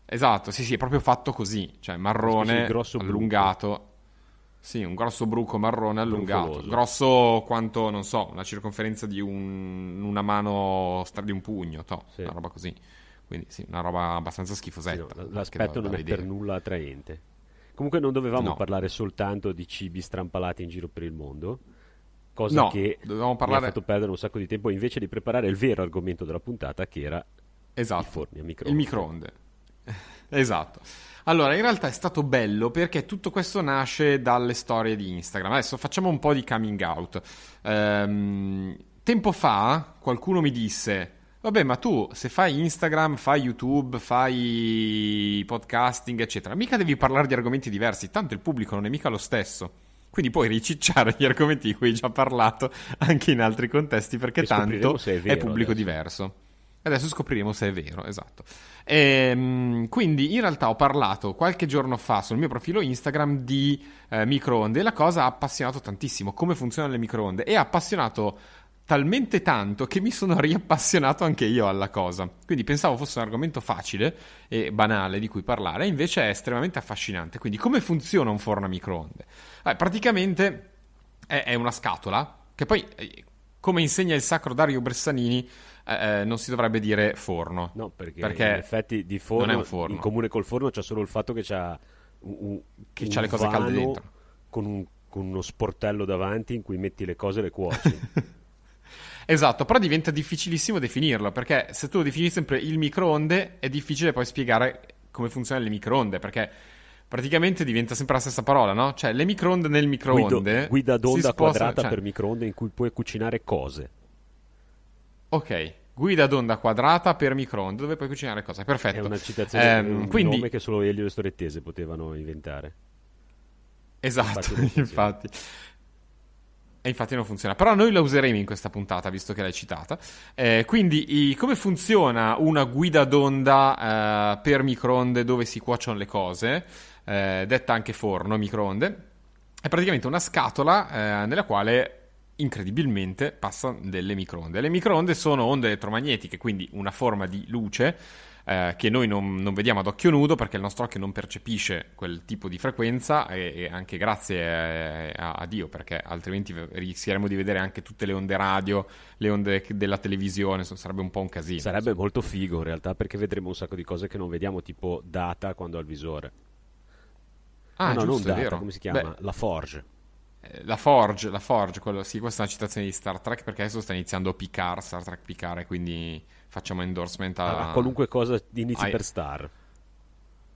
Esatto, sì, sì, è proprio fatto così. Cioè, marrone, allungato. Bruco. Sì, un grosso bruco marrone allungato. Brufoloso. Grosso quanto, non so, una circonferenza di un, una mano, di un pugno, to, sì. una roba così. Quindi sì, una roba abbastanza schifosetta. Sì, l'aspetto non è vedere. per nulla attraente. Comunque non dovevamo no. parlare soltanto di cibi strampalati in giro per il mondo, cosa no, che parlare... mi ha fatto perdere un sacco di tempo, invece di preparare il vero argomento della puntata, che era esatto. i forni a microonde. Il microonde. esatto. Allora, in realtà è stato bello perché tutto questo nasce dalle storie di Instagram. Adesso facciamo un po' di coming out. Ehm, tempo fa qualcuno mi disse Vabbè, ma tu se fai Instagram, fai YouTube, fai podcasting, eccetera, mica devi parlare di argomenti diversi, tanto il pubblico non è mica lo stesso. Quindi puoi ricicciare gli argomenti di cui hai già parlato anche in altri contesti, perché e tanto è, è, pubblico adesso. diverso. Adesso scopriremo se è vero, esatto. E, ehm, quindi in realtà ho parlato qualche giorno fa sul mio profilo Instagram di eh, microonde e la cosa ha appassionato tantissimo, come funzionano le microonde, e ha appassionato talmente tanto che mi sono riappassionato anche io alla cosa. Quindi pensavo fosse un argomento facile e banale di cui parlare, invece è estremamente affascinante. Quindi come funziona un forno a microonde? Eh, praticamente è, è, una scatola che poi, eh, come insegna il sacro Dario Bressanini, eh, eh, non si dovrebbe dire forno. No, perché, perché in effetti di forno, non è un forno. in comune col forno c'è solo il fatto che c'ha, un, un, che c'ha le cose calde dentro. Con, un, con uno sportello davanti in cui metti le cose e le cuoci. Esatto, però diventa difficilissimo definirlo, perché se tu lo definisci sempre il microonde è difficile poi spiegare come funzionano le microonde, perché praticamente diventa sempre la stessa parola, no? Cioè, le microonde nel microonde... Guido, guida d'onda sposta, quadrata cioè... per microonde in cui puoi cucinare cose. Ok, guida d'onda quadrata per microonde dove puoi cucinare cose, perfetto. È una citazione, ehm, un quindi... nome che solo Elio e Storettese potevano inventare. Esatto, infatti. infatti. E infatti non funziona. Però noi la useremo in questa puntata, visto che l'hai citata. Eh, quindi, i, come funziona una guida d'onda eh, per microonde dove si cuociono le cose, eh, detta anche forno, microonde? È praticamente una scatola eh, nella quale incredibilmente passano delle microonde. Le microonde sono onde elettromagnetiche, quindi una forma di luce eh, che noi non, non, vediamo ad occhio nudo perché il nostro occhio non percepisce quel tipo di frequenza e, e anche grazie eh, a, a, Dio perché altrimenti rischieremo di vedere anche tutte le onde radio, le onde della televisione, sarebbe un po' un casino. Sarebbe insomma. molto figo in realtà perché vedremo un sacco di cose che non vediamo tipo data quando ha il visore. Ah, no, giusto, non data, come si chiama? Beh, la Forge. Eh, la Forge, la Forge, quello, sì, questa è una citazione di Star Trek perché adesso sta iniziando a Picard, Star Trek Picard, quindi facciamo endorsement a... Allora, qualunque cosa inizi I... per star.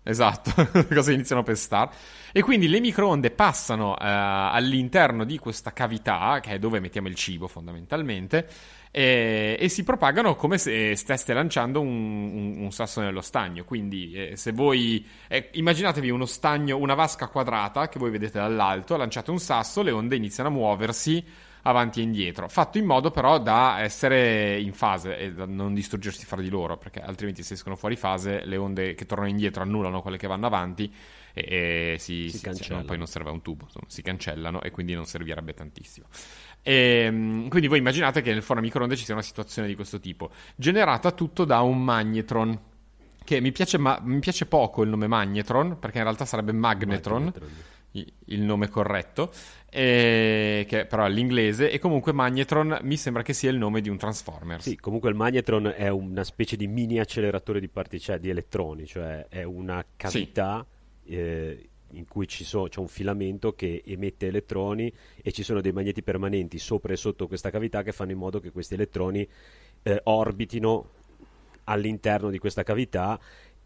Esatto, le cose iniziano per star. E quindi le microonde passano uh, all'interno di questa cavità, che è dove mettiamo il cibo fondamentalmente, e, e si propagano come se stesse lanciando un, un, un sasso nello stagno. Quindi eh, se voi eh, immaginatevi uno stagno, una vasca quadrata che voi vedete dall'alto, lanciate un sasso, le onde iniziano a muoversi avanti e indietro, fatto in modo però da essere in fase e da non distruggersi fra di loro, perché altrimenti se escono fuori fase le onde che tornano indietro annullano quelle che vanno avanti e, e si, si, si cancellano, poi non serve un tubo, insomma, si cancellano e quindi non servirebbe tantissimo. E, ehm, quindi voi immaginate che nel foro a microonde ci sia una situazione di questo tipo, generata tutto da un magnetron. Che mi piace, ma, mi piace poco il nome Magnetron, perché in realtà sarebbe Magnetron. Magnetron il nome corretto, e... Eh, che però è l'inglese e comunque Magnetron mi sembra che sia il nome di un Transformers. Sì, comunque il Magnetron è una specie di mini acceleratore di particelle cioè di elettroni, cioè è una cavità sì. eh, in cui so, c'è un filamento che emette elettroni e ci sono dei magneti permanenti sopra e sotto questa cavità che fanno in modo che questi elettroni eh, orbitino all'interno di questa cavità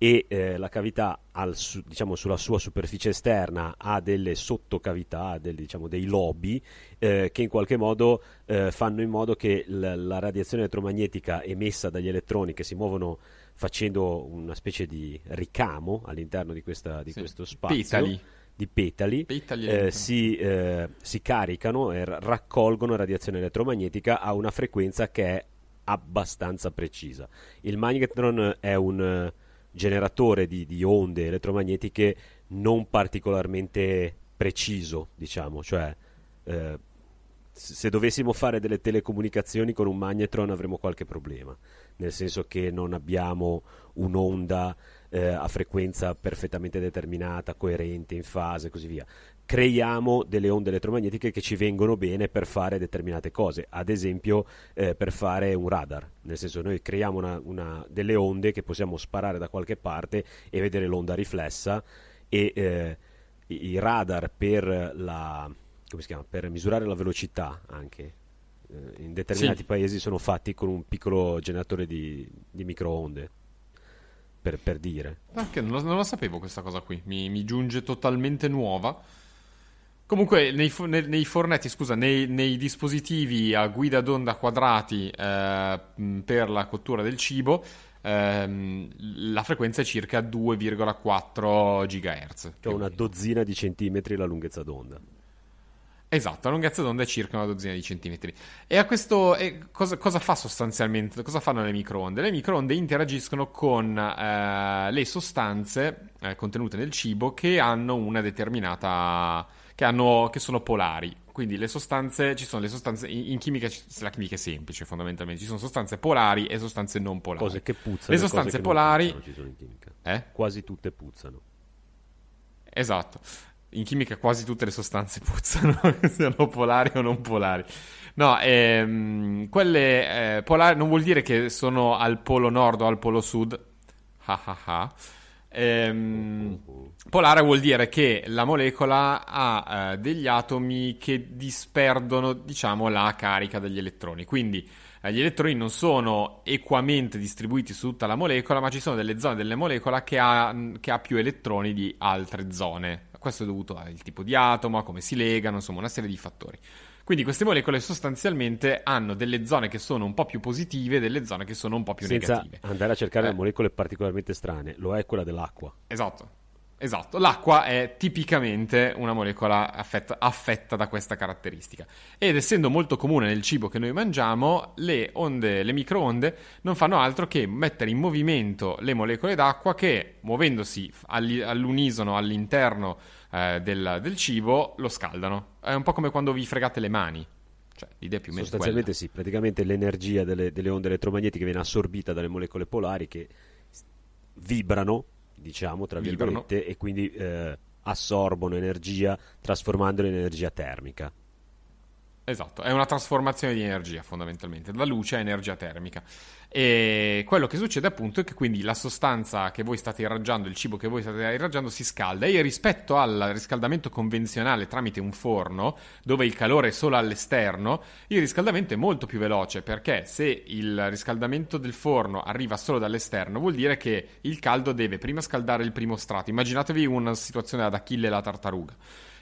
e eh, la cavità su, diciamo, sulla sua superficie esterna ha delle sottocavità, del, diciamo, dei lobi eh, che in qualche modo eh, fanno in modo che l- la radiazione elettromagnetica emessa dagli elettroni che si muovono facendo una specie di ricamo all'interno di, questa, di sì. questo spazio Pitali. di petali eh, si, eh, si caricano e r- raccolgono radiazione elettromagnetica a una frequenza che è abbastanza precisa. Il magnetron è un generatore di, di onde elettromagnetiche non particolarmente preciso, diciamo, cioè eh, se dovessimo fare delle telecomunicazioni con un magnetron avremmo qualche problema, nel senso che non abbiamo un'onda eh, a frequenza perfettamente determinata, coerente, in fase e così via creiamo delle onde elettromagnetiche che ci vengono bene per fare determinate cose, ad esempio eh, per fare un radar, nel senso noi creiamo una, una, delle onde che possiamo sparare da qualche parte e vedere l'onda riflessa e eh, i radar per, la, chiama, per misurare la velocità anche eh, in determinati sì. paesi sono fatti con un piccolo generatore di, di microonde. Per, per dire, non lo, non lo, sapevo questa cosa qui, mi, mi giunge totalmente nuova. Comunque, nei, nei, nei, fornetti, scusa, nei, nei, dispositivi a guida d'onda quadrati eh, per la cottura del cibo, ehm, la frequenza è circa 2,4 GHz. Cioè una dozzina di centimetri la lunghezza d'onda. Esatto, la lunghezza d'onda è circa una dozzina di centimetri. E a questo e cosa, cosa, fa sostanzialmente? Cosa fanno le microonde? Le microonde interagiscono con eh, le sostanze eh, contenute nel cibo che hanno una determinata che, hanno, che sono polari. Quindi le sostanze, ci sono le sostanze, in, chimica, la chimica è semplice fondamentalmente, ci sono sostanze polari e sostanze non polari. Cose che puzzano. Le sostanze polari... Puzzano, eh? Quasi tutte puzzano. Esatto. In chimica quasi tutte le sostanze puzzano, siano polari o non polari. No, ehm, quelle eh, polari non vuol dire che sono al polo nord o al polo sud. Ha ha ha Ehm, polare vuol dire che la molecola ha eh, degli atomi che disperdono, diciamo, la carica degli elettroni. Quindi eh, gli elettroni non sono equamente distribuiti su tutta la molecola, ma ci sono delle zone della molecola che ha, che ha più elettroni di altre zone. Questo è dovuto al tipo di atomo, a come si legano, insomma, una serie di fattori. Quindi queste molecole sostanzialmente hanno delle zone che sono un po' più positive e delle zone che sono un po' più Senza negative. Andare a cercare eh. molecole particolarmente strane, lo è quella dell'acqua. Esatto. Esatto, l'acqua è tipicamente una molecola affetta, affetta, da questa caratteristica. Ed essendo molto comune nel cibo che noi mangiamo, le, onde, le microonde non fanno altro che mettere in movimento le molecole d'acqua che, muovendosi all'unisono all'interno eh, del, del, cibo, lo scaldano. È un po' come quando vi fregate le mani. Cioè, l'idea è più o meno Sostanzialmente quella. sì, praticamente l'energia delle, delle onde elettromagnetiche viene assorbita dalle molecole polari che vibrano, diciamo, tra virgolette, vibrano. e quindi eh, assorbono energia trasformandola in energia termica. Esatto, è una trasformazione di energia fondamentalmente, da luce a energia termica. E quello che succede appunto è che quindi la sostanza che voi state irraggiando, il cibo che voi state irraggiando si scalda e rispetto al riscaldamento convenzionale tramite un forno, dove il calore è solo all'esterno, il riscaldamento è molto più veloce perché se il riscaldamento del forno arriva solo dall'esterno vuol dire che il caldo deve prima scaldare il primo strato. Immaginatevi una situazione ad Achille e la tartaruga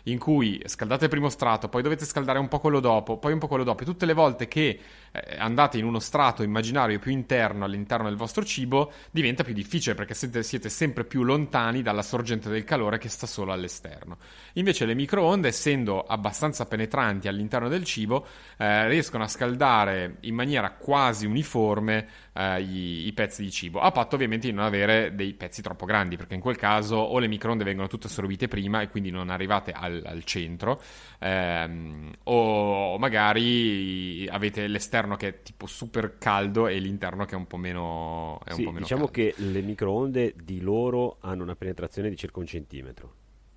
in cui scaldate il primo strato, poi dovete scaldare un po' quello dopo, poi un po' quello dopo, e tutte le volte che eh, andate in uno strato immaginario più interno all'interno del vostro cibo, diventa più difficile perché siete, siete sempre più lontani dalla sorgente del calore che sta solo all'esterno. Invece le microonde, essendo abbastanza penetranti all'interno del cibo, eh, riescono a scaldare in maniera quasi uniforme eh, i, i pezzi di cibo, a patto ovviamente di non avere dei pezzi troppo grandi, perché in quel caso o le microonde vengono tutte assorbite prima e quindi non arrivate al al, al centro, ehm, o magari avete l'esterno che è tipo super caldo e l'interno che è un po' meno, sì, un po meno diciamo caldo. che le microonde di loro hanno una penetrazione di circa un centimetro,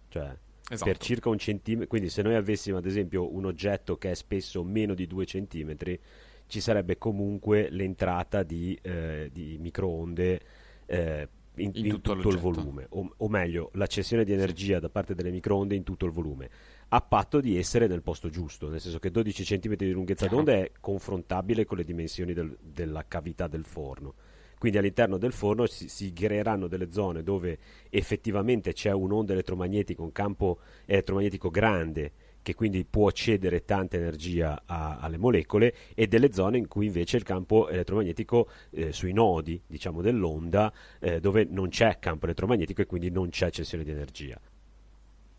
cioè esatto. per circa un centimetro, quindi se noi avessimo ad esempio un oggetto che è spesso meno di due centimetri, ci sarebbe comunque l'entrata di, eh, di microonde eh, in, in, tutto, in tutto il volume, o, o, meglio, la cessione di energia sì. da parte delle microonde in tutto il volume, a patto di essere nel posto giusto, nel senso che 12 cm di lunghezza d'onda è confrontabile con le dimensioni del, della cavità del forno. Quindi all'interno del forno si, si, creeranno delle zone dove effettivamente c'è un'onda elettromagnetica, un campo elettromagnetico grande che quindi può cedere tanta energia a, alle molecole, e delle zone in cui invece il campo elettromagnetico eh, sui nodi diciamo, dell'onda, eh, dove non c'è campo elettromagnetico e quindi non c'è cessione di energia.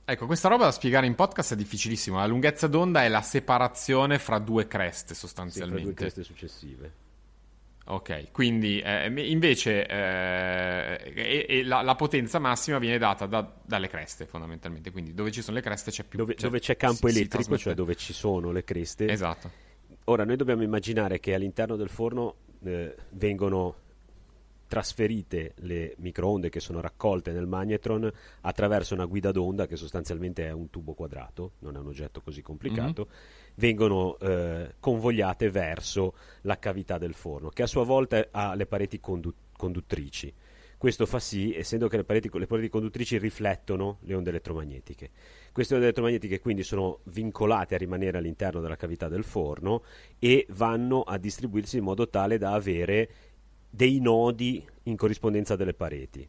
Ecco, questa roba da spiegare in podcast è difficilissima. La lunghezza d'onda è la separazione fra due creste, sostanzialmente. Sì, fra due creste successive. Ok, quindi eh, invece eh, e, e la, la, potenza massima viene data da, dalle creste fondamentalmente, quindi dove ci sono le creste c'è più... Dove, cioè, dove c'è campo si, elettrico, si cioè dove ci sono le creste. Esatto. Ora noi dobbiamo immaginare che all'interno del forno eh, vengono trasferite le microonde che sono raccolte nel magnetron attraverso una guida d'onda che sostanzialmente è un tubo quadrato, non è un oggetto così complicato. Mm-hmm vengono eh, convogliate verso la cavità del forno, che a sua volta ha le pareti condu- conduttrici. Questo fa sì, essendo che le pareti, le pareti, conduttrici riflettono le onde elettromagnetiche. Queste onde elettromagnetiche quindi sono vincolate a rimanere all'interno della cavità del forno e vanno a distribuirsi in modo tale da avere dei nodi in corrispondenza delle pareti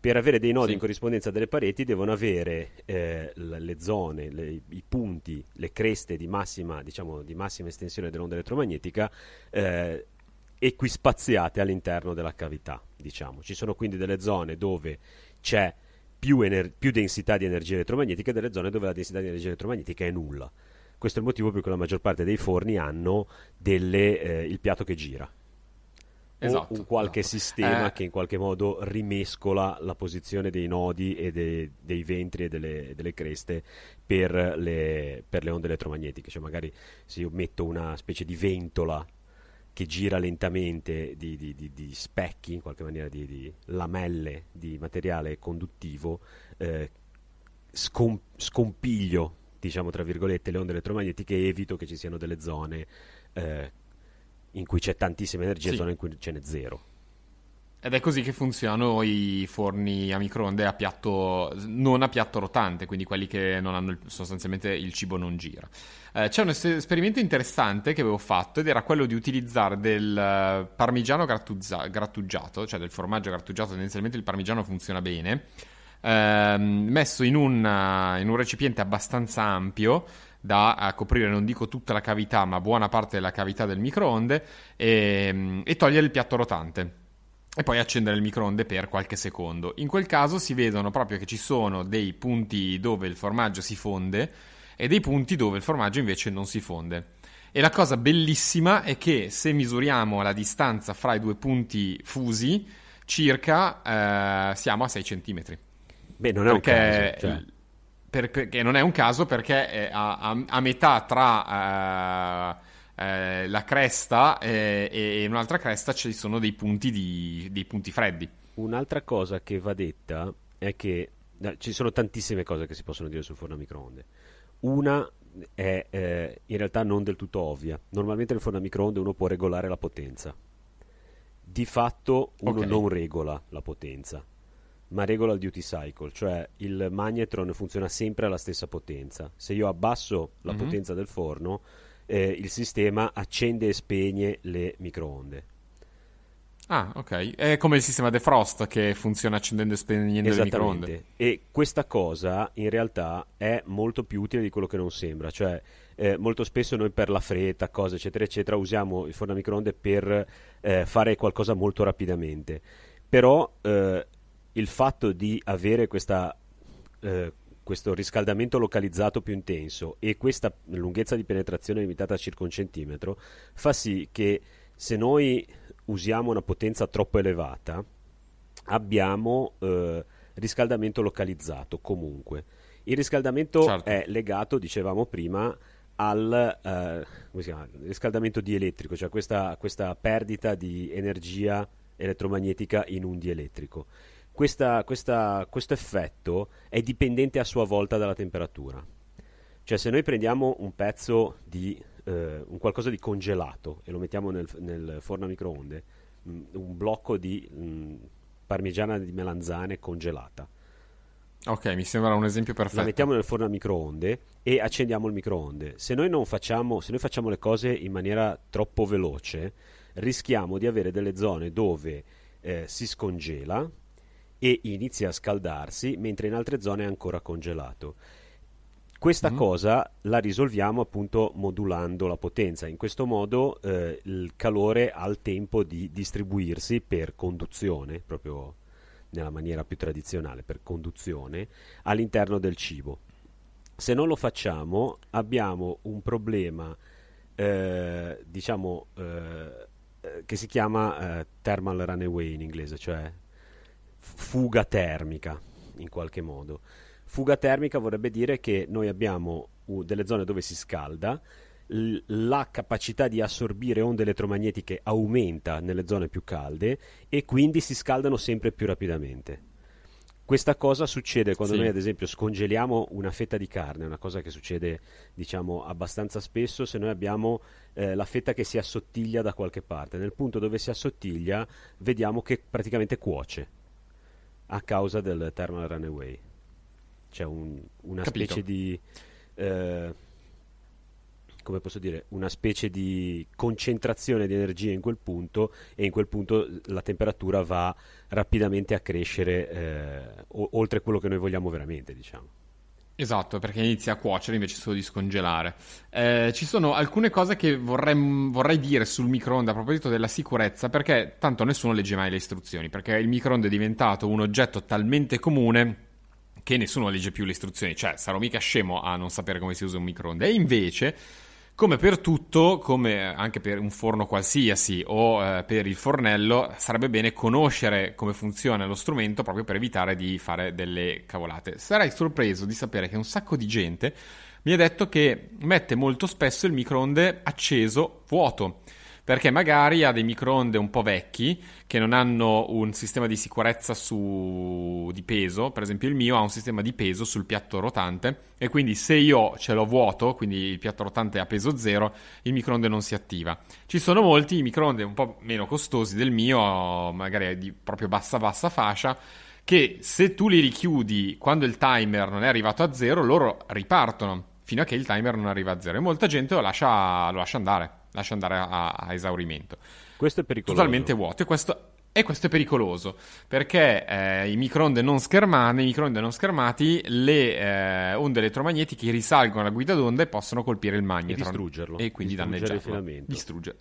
per avere dei nodi sì. in corrispondenza delle pareti devono avere eh, le zone, le, i punti, le creste di massima, diciamo, di massima estensione dell'onda elettromagnetica eh, equispaziate all'interno della cavità. Diciamo. Ci sono quindi delle zone dove c'è più, ener- più densità di energia elettromagnetica e delle zone dove la densità di energia elettromagnetica è nulla. Questo è il motivo per cui la maggior parte dei forni hanno delle, eh, il piatto che gira esatto, un qualche esatto. sistema eh... che in qualche modo rimescola la posizione dei nodi e dei, dei ventri e delle, delle creste per le, per le, onde elettromagnetiche. Cioè, magari se io metto una specie di ventola che gira lentamente di, di, di, di specchi, in qualche maniera di, lamelle di materiale conduttivo, eh, scom- scompiglio diciamo tra virgolette le onde elettromagnetiche e evito che ci siano delle zone eh, in cui c'è tantissima energia e sì. zone in cui ce n'è zero. Ed è così che funzionano i forni a microonde a piatto, non a piatto rotante, quindi quelli che non hanno sostanzialmente il cibo non gira. Eh, c'è un esperimento interessante che avevo fatto ed era quello di utilizzare del eh, parmigiano grattuzza- grattugiato, cioè del formaggio grattugiato, tendenzialmente il parmigiano funziona bene, ehm, messo in un, eh, in un recipiente abbastanza ampio da coprire, non dico tutta la cavità, ma buona parte della cavità del microonde e, ehm, e togliere il piatto rotante e poi accendere il microonde per qualche secondo. In quel caso si vedono proprio che ci sono dei punti dove il formaggio si fonde e dei punti dove il formaggio invece non si fonde. E la cosa bellissima è che se misuriamo la distanza fra i due punti fusi, circa eh, siamo a 6 cm. Beh, non è un caso, cioè che non è un caso perché è eh, a, a, a metà tra uh, uh, la cresta e, e, un'altra cresta ci sono dei punti, di, dei punti, freddi. Un'altra cosa che va detta è che ci sono tantissime cose che si possono dire sul forno a microonde. Una è eh, in realtà non del tutto ovvia. Normalmente nel forno a microonde uno può regolare la potenza. Di fatto uno okay. non regola la potenza ma regola il duty cycle, cioè il magnetron funziona sempre alla stessa potenza. Se io abbasso la mm-hmm. potenza del forno, eh, il sistema accende e spegne le microonde. Ah, ok. È come il sistema defrost che funziona accendendo e spegnendo le microonde. E questa cosa in realtà è molto più utile di quello che non sembra, cioè eh, molto spesso noi per la fretta, cose eccetera eccetera, usiamo il forno a microonde per eh, fare qualcosa molto rapidamente. Però eh, il fatto di avere questa, eh, questo riscaldamento localizzato più intenso e questa lunghezza di penetrazione limitata a circa un centimetro fa sì che se noi usiamo una potenza troppo elevata abbiamo eh, riscaldamento localizzato comunque. Il riscaldamento certo. è legato, dicevamo prima, al eh, chiama, riscaldamento dielettrico, cioè questa, questa perdita di energia elettromagnetica in un dielettrico questa, questa, questo effetto è dipendente a sua volta dalla temperatura. Cioè se noi prendiamo un pezzo di eh, un qualcosa di congelato e lo mettiamo nel, nel forno a microonde, mh, mm, un blocco di mh, mm, parmigiana di melanzane congelata, Ok, mi sembra un esempio perfetto. La mettiamo nel forno a microonde e accendiamo il microonde. Se noi, facciamo, se noi facciamo le cose in maniera troppo veloce, rischiamo di avere delle zone dove eh, si scongela e inizia a scaldarsi, mentre in altre zone è ancora congelato. Questa mm. cosa la risolviamo appunto modulando la potenza, in questo modo eh, il calore ha il tempo di distribuirsi per conduzione, proprio nella maniera più tradizionale, per conduzione, all'interno del cibo. Se non lo facciamo abbiamo un problema, eh, diciamo, eh, eh che si chiama eh, thermal runaway in inglese, cioè fuga termica in qualche modo. Fuga termica vorrebbe dire che noi abbiamo delle zone dove si scalda, la capacità di assorbire onde elettromagnetiche aumenta nelle zone più calde e quindi si scaldano sempre più rapidamente. Questa cosa succede quando sì. noi, ad esempio, scongeliamo una fetta di carne, una cosa che succede, diciamo, abbastanza spesso se noi abbiamo eh, la fetta che si assottiglia da qualche parte. Nel punto dove si assottiglia, vediamo che praticamente cuoce a causa del Thermal Runaway. C'è un, una Capito. specie di... Eh, come posso dire, una specie di concentrazione di energia in quel punto e in quel punto la temperatura va rapidamente a crescere eh, o- oltre quello che noi vogliamo veramente, diciamo. Esatto, perché inizia a cuocere invece solo di scongelare. Eh, ci sono alcune cose che vorrei, vorrei, dire sul microonde a proposito della sicurezza, perché tanto nessuno legge mai le istruzioni, perché il microonde è diventato un oggetto talmente comune che nessuno legge più le istruzioni, cioè sarò mica scemo a non sapere come si usa un microonde. E invece come per tutto, come eh, anche per un forno qualsiasi o eh, per il fornello, sarebbe bene conoscere come funziona lo strumento proprio per evitare di fare delle cavolate. Sarai sorpreso di sapere che un sacco di gente mi ha detto che mette molto spesso il microonde acceso vuoto perché magari ha dei microonde un po' vecchi che non hanno un sistema di sicurezza su... di peso, per esempio il mio ha un sistema di peso sul piatto rotante e quindi se io ce l'ho vuoto, quindi il piatto rotante ha peso zero, il microonde non si attiva. Ci sono molti microonde un po' meno costosi del mio, magari di proprio bassa bassa fascia che se tu li richiudi quando il timer non è arrivato a zero, loro ripartono fino a che il timer non arriva a zero e molta gente lo lascia, lo lascia andare lascia andare a, a esaurimento. Questo è pericoloso. Totalmente vuoto e questo, e questo è pericoloso perché eh, i microonde non schermati, nei microonde non schermati le eh, onde elettromagnetiche risalgono alla guida d'onda e possono colpire il magnetron. E distruggerlo. E quindi danneggiarlo. Distruggere.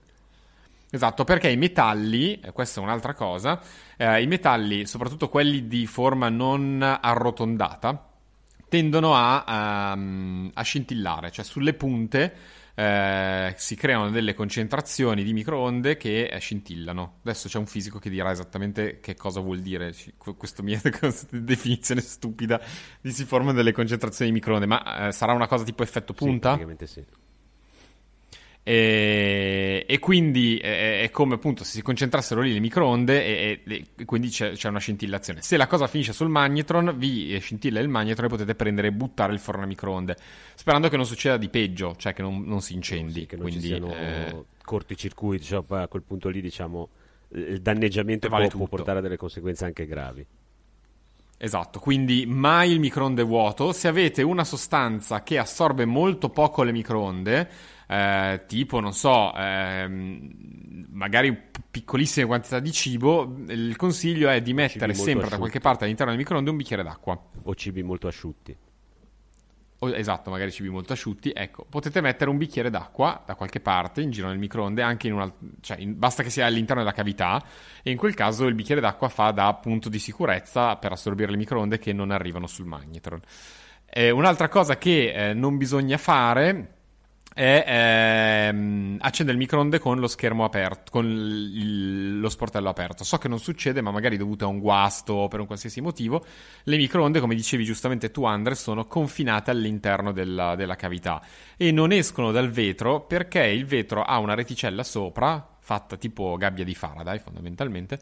Esatto, perché i metalli, eh, questa è un'altra cosa, eh, i metalli, soprattutto quelli di forma non arrotondata, tendono a, a, ehm, a scintillare, cioè sulle punte eh, si creano delle concentrazioni di microonde che eh, scintillano. Adesso c'è un fisico che dirà esattamente che cosa vuol dire questa mia definizione stupida di si formano delle concentrazioni di microonde, ma eh, sarà una cosa tipo effetto punta? Sì, praticamente sì. E, e quindi è, è, come appunto se si concentrassero lì le microonde e, e, e quindi c'è, c'è, una scintillazione. Se la cosa finisce sul magnetron, vi eh, scintilla il magnetron e potete prendere e buttare il forno a microonde, sperando che non succeda di peggio, cioè che non, non si incendi. Sì, che non quindi, siano eh... circuiti, cioè, a quel punto lì diciamo il danneggiamento vale può, può portare a delle conseguenze anche gravi. Esatto, quindi mai il microonde vuoto. Se avete una sostanza che assorbe molto poco le microonde, eh, tipo, non so, ehm, magari piccolissime quantità di cibo, il consiglio è di mettere sempre asciutti. da qualche parte all'interno del microonde un bicchiere d'acqua. O cibi molto asciutti. O, esatto, magari cibi molto asciutti. Ecco, potete mettere un bicchiere d'acqua da qualche parte in giro nel microonde, anche in una, cioè in, basta che sia all'interno della cavità. E in quel caso il bicchiere d'acqua fa da punto di sicurezza per assorbire le microonde che non arrivano sul magnetron. Eh, un'altra cosa che eh, non bisogna fare e ehm, accende il microonde con lo schermo aperto, con il, lo sportello aperto. So che non succede, ma magari dovuto a un guasto o per un qualsiasi motivo, le microonde, come dicevi giustamente tu, Andre, sono confinate all'interno della, della cavità e non escono dal vetro perché il vetro ha una reticella sopra, fatta tipo gabbia di Faraday fondamentalmente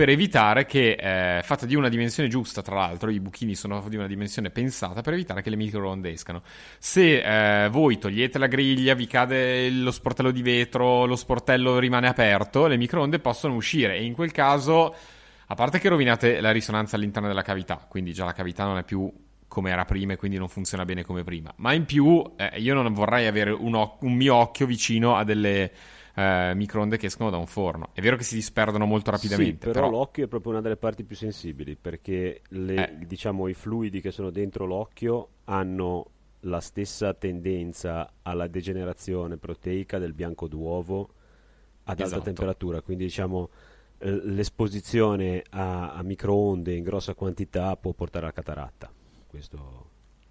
per evitare che, eh, fatta di una dimensione giusta, tra l'altro, i buchini sono di una dimensione pensata per evitare che le microonde escano. Se eh, voi togliete la griglia, vi cade lo sportello di vetro, lo sportello rimane aperto, le microonde possono uscire e in quel caso, a parte che rovinate la risonanza all'interno della cavità, quindi già la cavità non è più come era prima e quindi non funziona bene come prima, ma in più eh, io non vorrei avere un, oc- un mio occhio vicino a delle eh, microonde che escono da un forno. È vero che si disperdono molto rapidamente. Sì, però, però, l'occhio è proprio una delle parti più sensibili perché le, eh. diciamo, i fluidi che sono dentro l'occhio hanno la stessa tendenza alla degenerazione proteica del bianco d'uovo ad esatto. alta temperatura. Quindi diciamo eh, l'esposizione a, a microonde in grossa quantità può portare alla cataratta. Questo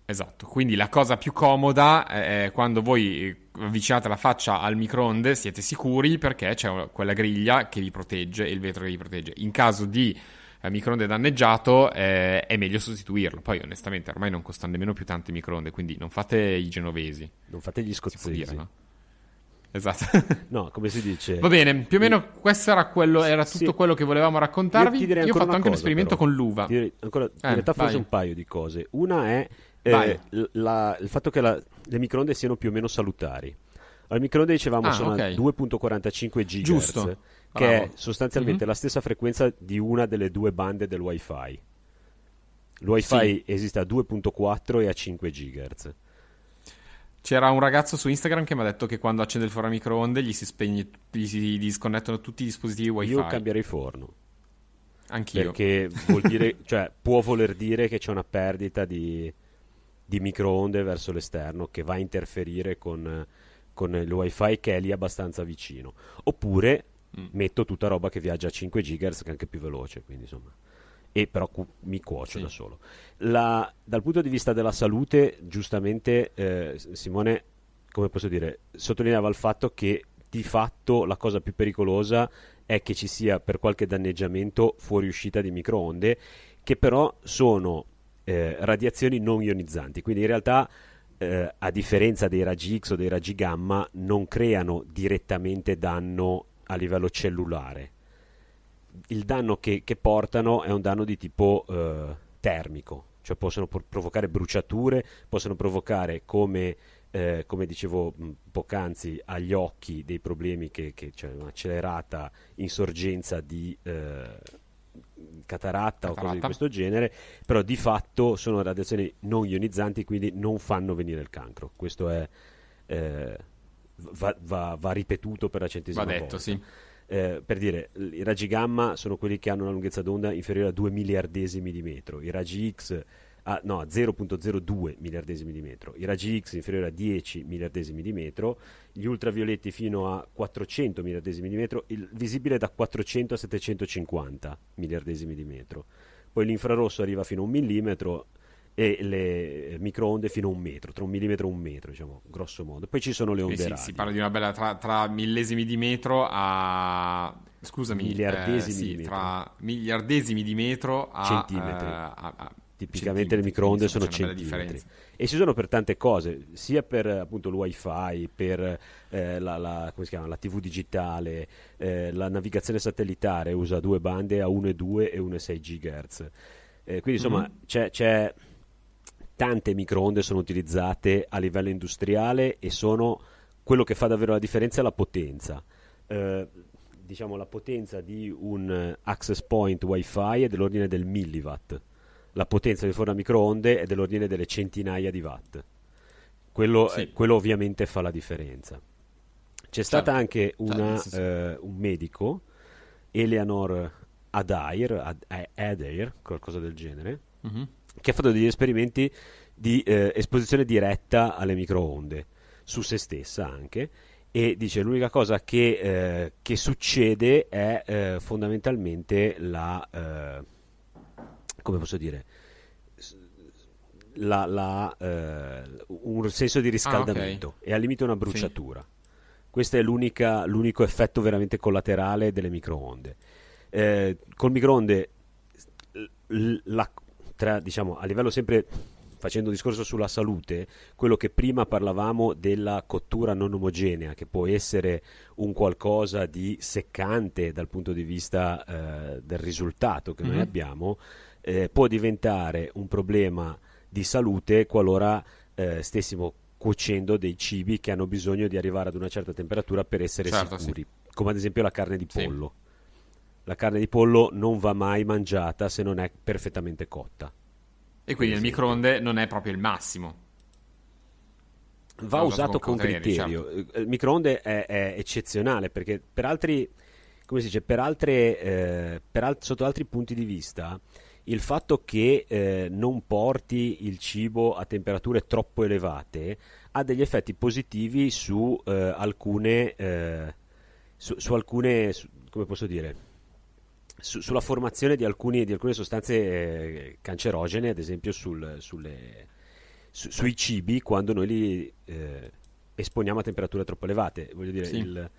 Esatto, quindi la cosa più comoda è quando voi eh, avvicinate la faccia al microonde siete sicuri perché c'è quella griglia che vi protegge e il vetro che vi protegge. In caso di eh, microonde danneggiato eh, è meglio sostituirlo. Poi onestamente ormai non costano nemmeno più tante microonde, quindi non fate i genovesi. Non fate gli scozzesi. Dire, no? Esatto. no, come si dice. Va bene, più o meno e... questo era, quello, era tutto sì. quello che volevamo raccontarvi. Io, Io ho fatto anche cosa, un esperimento però. con l'uva. direi, ancora, in eh, realtà forse un paio di cose. Una è eh, la, il fatto che la, le microonde siano più o meno salutari. Al microonde dicevamo ah, sono okay. 2.45 GHz, Giusto. che Bravo. è sostanzialmente mm-hmm. la stessa frequenza di una delle due bande del WiFi. Il WiFi sì. esiste a 2.4 e a 5 GHz. C'era un ragazzo su Instagram che mi ha detto che quando accende il forno a microonde gli si, spegne, gli si disconnettono tutti i dispositivi WiFi. Io cambierei forno. Anch'io. Perché vuol dire, cioè, può voler dire che c'è una perdita di di microonde verso l'esterno che va a interferire con, con il wifi che è lì abbastanza vicino. Oppure mm. metto tutta roba che viaggia a 5 GHz che è anche più veloce, quindi insomma e però cu- mi cuocio sì. da solo. La, dal punto di vista della salute, giustamente eh, Simone, come posso dire, sottolineava il fatto che di fatto la cosa più pericolosa è che ci sia per qualche danneggiamento fuoriuscita di microonde, che però sono eh, radiazioni non ionizzanti, quindi in realtà eh, a differenza dei raggi X o dei raggi gamma non creano direttamente danno a livello cellulare. Il danno che, che portano è un danno di tipo eh, termico, cioè possono por- provocare bruciature, possono provocare come eh, come dicevo poc'anzi, agli occhi dei problemi che, che c'è cioè un'accelerata insorgenza di eh, cataratta, cataratta, o cose di questo genere, però di fatto sono radiazioni non ionizzanti, quindi non fanno venire il cancro. Questo è, eh, va, va, va, ripetuto per la centesima va detto, volta. Sì. Eh, per dire, i raggi gamma sono quelli che hanno una lunghezza d'onda inferiore a 2 miliardesimi di metro, i raggi X a, no, a 0.02 miliardesimi di metro, i raggi X inferiori a 10 miliardesimi di metro, gli ultravioletti fino a 400 miliardesimi di metro, il visibile da 400 a 750 miliardesimi di metro. Poi l'infrarosso arriva fino a un millimetro e le microonde fino a un metro, tra un millimetro e un metro, diciamo, grosso modo. Poi ci sono le eh onde sì, Si parla di una bella tra, tra millesimi di metro a... Scusami, miliardesimi, eh, sì, di metro. tra miliardesimi di metro a... Centimetri. Eh, a, a tipicamente le microonde sono centimetri e si usano per tante cose sia per appunto il wifi per eh, la, la, chiama, la, tv digitale eh, la navigazione satellitare usa due bande a 1,2 e 1,6 GHz eh, quindi insomma mm-hmm. c'è, c'è tante microonde sono utilizzate a livello industriale e sono quello che fa davvero la differenza è la potenza eh, diciamo la potenza di un access point wifi è dell'ordine del milliwatt la potenza del forno a microonde è dell'ordine delle centinaia di watt. Quello, sì. eh, quello ovviamente fa la differenza. C'è certo. stata anche certo, una, certo, sì, sì. Eh, un medico, Eleanor Adair, eh, Adair qualcosa del genere, mm-hmm. che ha fatto degli esperimenti di eh, esposizione diretta alle microonde, su se stessa anche, e dice l'unica cosa che, eh, che succede è eh, fondamentalmente la come posso dire, la, la, eh, un senso di riscaldamento ah, okay. e al limite una bruciatura. Sì. Questo è l'unico effetto veramente collaterale delle microonde. Eh, col microonde, la, tra, diciamo, a livello sempre facendo discorso sulla salute, quello che prima parlavamo della cottura non omogenea, che può essere un qualcosa di seccante dal punto di vista eh, del risultato che mm-hmm. noi abbiamo, eh, può diventare un problema di salute qualora eh, stessimo cuocendo dei cibi che hanno bisogno di arrivare ad una certa temperatura per essere certo, sicuri, sì. come ad esempio la carne di pollo. Sì. La carne di pollo non va mai mangiata se non è perfettamente cotta. E quindi il microonde non è proprio il massimo. Va usato con, con criterio. Certo. Eh, il microonde è, è, eccezionale perché per altri, come si dice, per altre, eh, per al- sotto altri punti di vista il fatto che eh, non porti il cibo a temperature troppo elevate ha degli effetti positivi su eh, alcune, eh, su, su alcune su, come posso dire, sulla formazione di, alcuni, di, alcune sostanze eh, cancerogene, ad esempio sul, sulle, sui cibi quando noi li eh, esponiamo a temperature troppo elevate. Voglio dire, sì. il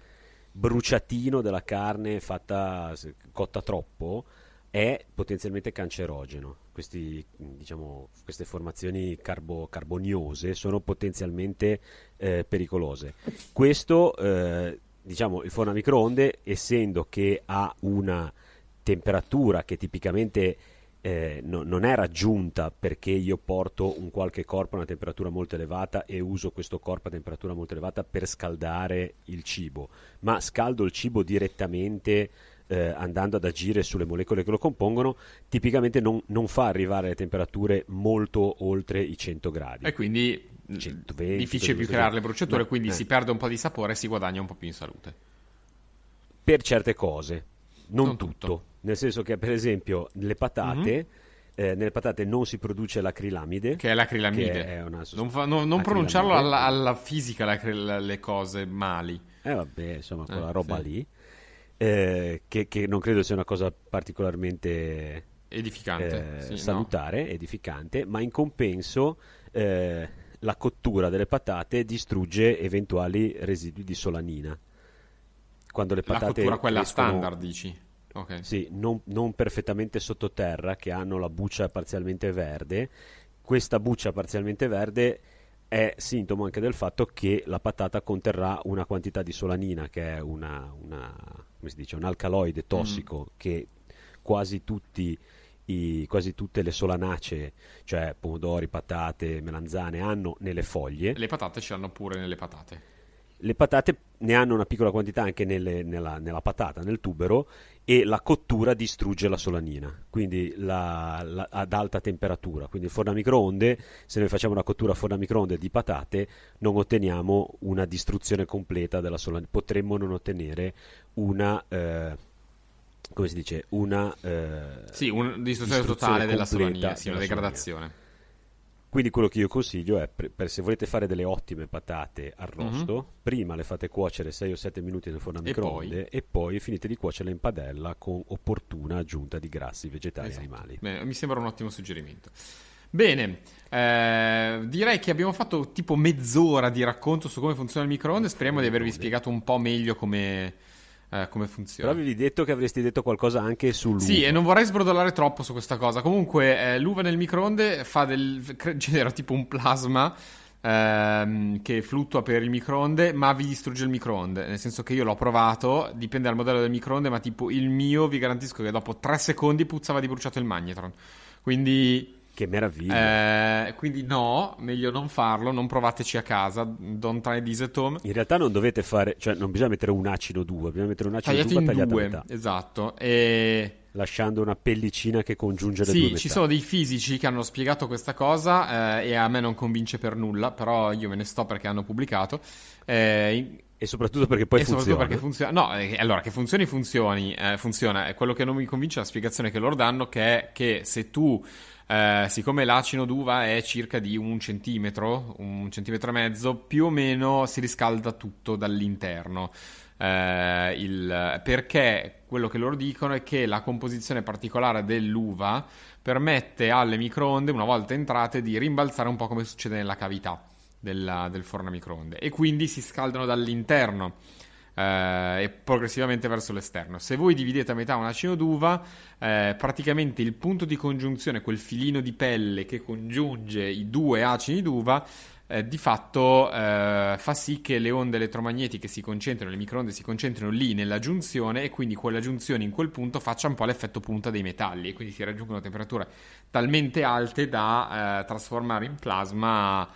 bruciatino della carne fatta cotta troppo è potenzialmente cancerogeno. Questi, diciamo, queste formazioni carbo- carboniose sono potenzialmente eh, pericolose. Questo, eh, diciamo, il forno a microonde, essendo che ha una temperatura che tipicamente eh, no, non è raggiunta perché io porto un qualche corpo a una temperatura molto elevata e uso questo corpo a temperatura molto elevata per scaldare il cibo, ma scaldo il cibo direttamente eh, andando ad agire sulle molecole che lo compongono, tipicamente non, non, fa arrivare le temperature molto oltre i 100 gradi. E quindi 120, eh, difficile più creare le bruciature, quindi eh. si perde un po' di sapore e si guadagna un po' più in salute. Per certe cose, non, non tutto. tutto. Nel senso che, per esempio, le patate... Mm-hmm. Eh, nelle patate non si produce l'acrilamide. Che è l'acrilamide. Che è sost... non, fa, no, non pronunciarlo alla, alla fisica le cose mali. Eh vabbè, insomma, quella eh, roba sì. lì eh, che, che, non credo sia una cosa particolarmente edificante, eh, sì, salutare, no. edificante, ma in compenso eh, la cottura delle patate distrugge eventuali residui di solanina. Quando le patate la cottura quella crescono, standard, dici? Okay. Sì, non, non perfettamente sottoterra, che hanno la buccia parzialmente verde. Questa buccia parzialmente verde è sintomo anche del fatto che la patata conterrà una quantità di solanina, che è una, una come si dice, un alcaloide tossico mm. che quasi, tutti i, quasi tutte le solanacee, cioè pomodori, patate, melanzane, hanno nelle foglie. Le patate ce l'hanno pure nelle patate le patate ne hanno una piccola quantità anche nelle, nella, nella, patata, nel tubero, e la cottura distrugge la solanina, quindi la, la, ad alta temperatura. Quindi il forno a microonde, se noi facciamo una cottura a forno a microonde di patate, non otteniamo una distruzione completa della solanina, potremmo non ottenere una... Eh, come si dice, una eh, sì, una distruzione, distruzione totale della solanina, sì, una degradazione. Quindi quello che io consiglio è, per, per, se volete fare delle ottime patate arrosto, mm-hmm. prima le fate cuocere 6 o 7 minuti nel forno a microonde e poi finite di cuocerle in padella con opportuna aggiunta di grassi vegetali e esatto. animali. Beh, mi sembra un ottimo suggerimento. Bene, eh, direi che abbiamo fatto tipo mezz'ora di racconto su come funziona il microonde, speriamo di avervi spiegato un po' meglio come eh, come funziona. Però avevi detto che avresti detto qualcosa anche sull'uva. Sì, e non vorrei sbrodolare troppo su questa cosa. Comunque, eh, l'uva nel microonde del, genera tipo un plasma ehm, che fluttua per il microonde, ma vi distrugge il microonde. Nel senso che io l'ho provato, dipende dal modello del microonde, ma tipo il mio vi garantisco che dopo tre secondi puzzava di bruciato il magnetron. Quindi che meraviglia. Eh, quindi no, meglio non farlo, non provateci a casa, don't try this at home. In realtà non dovete fare, cioè non bisogna mettere un acido due, bisogna mettere un acido tagliato 2 tagliato due, metà. Esatto, e... Lasciando una pellicina che congiunge le sì, due Sì, ci sono dei fisici che hanno spiegato questa cosa eh, e a me non convince per nulla, però io me ne sto perché hanno pubblicato. Eh, e soprattutto perché poi e funziona. Perché funziona. No, eh, allora che funzioni, funzioni, eh, funziona. Quello che non mi convince è la spiegazione che loro danno, che è che se tu eh, siccome l'acino d'uva è circa di un centimetro, un centimetro e mezzo, più o meno si riscalda tutto dall'interno. Eh, il, perché quello che loro dicono è che la composizione particolare dell'uva permette alle microonde, una volta entrate, di rimbalzare un po' come succede nella cavità della, del forno a microonde e quindi si scaldano dall'interno eh, e progressivamente verso l'esterno. Se voi dividete a metà un acino d'uva, eh, praticamente il punto di congiunzione, quel filino di pelle che congiunge i due acini d'uva, eh, di fatto eh, fa sì che le onde elettromagnetiche si concentrino, le microonde si concentrino lì nella giunzione e quindi quella giunzione in quel punto faccia un po' l'effetto punta dei metalli e quindi si raggiungono temperature talmente alte da eh, trasformare in plasma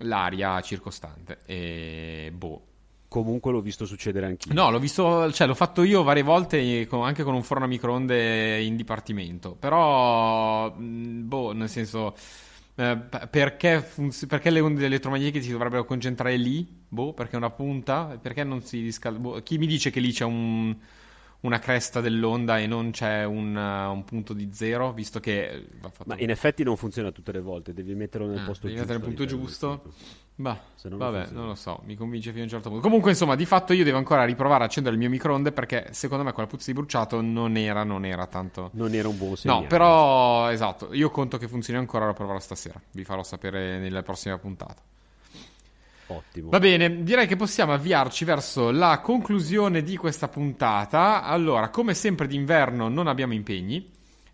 l'aria circostante. E boh, comunque l'ho visto succedere anch'io. No, l'ho visto, cioè l'ho fatto io varie volte con, anche con un forno a microonde in dipartimento, però, boh, nel senso, eh, perché, funzi- perché, le onde elettromagnetiche si dovrebbero concentrare lì? Boh, perché è una punta? Perché non si riscalda? Boh, chi mi dice che lì c'è un, una cresta dell'onda e non c'è un, eh, un punto di zero, visto che... Eh, Ma in effetti non funziona tutte le volte, devi metterlo nel ah, posto devi giusto. Devi mettere il punto giusto. Bah, non vabbè, non lo so, mi convince fino a un certo punto. Comunque, insomma, di fatto io devo ancora riprovare a accendere il mio microonde perché secondo me quella puzza di bruciato non era, non era tanto... Non era un buon segnale. No, però, esatto, io conto che funzioni ancora, lo proverò stasera. Vi farò sapere nella prossima puntata. Ottimo. Va bene, direi che possiamo avviarci verso la conclusione di questa puntata. Allora, come sempre d'inverno non abbiamo impegni,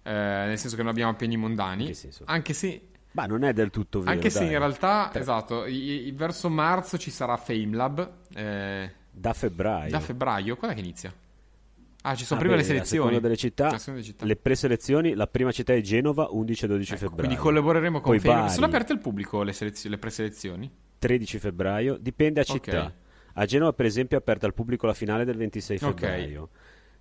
eh, nel senso che non abbiamo impegni mondani, anche se ma non è del tutto vero. Anche se in realtà, Tre. esatto, i, i, verso marzo ci sarà FameLab. Eh, da febbraio. Da febbraio, quando è che inizia? Ah, ci sono ah, prima bene, le selezioni. delle città, città, le preselezioni, la prima città è Genova, 11 12 ecco, febbraio. Quindi collaboreremo con Poi Fame. Bari. Sono aperte al pubblico le, selezio- le, preselezioni? 13 febbraio, dipende a città. Okay. A Genova, per esempio, è aperta al pubblico la finale del 26 febbraio. Okay.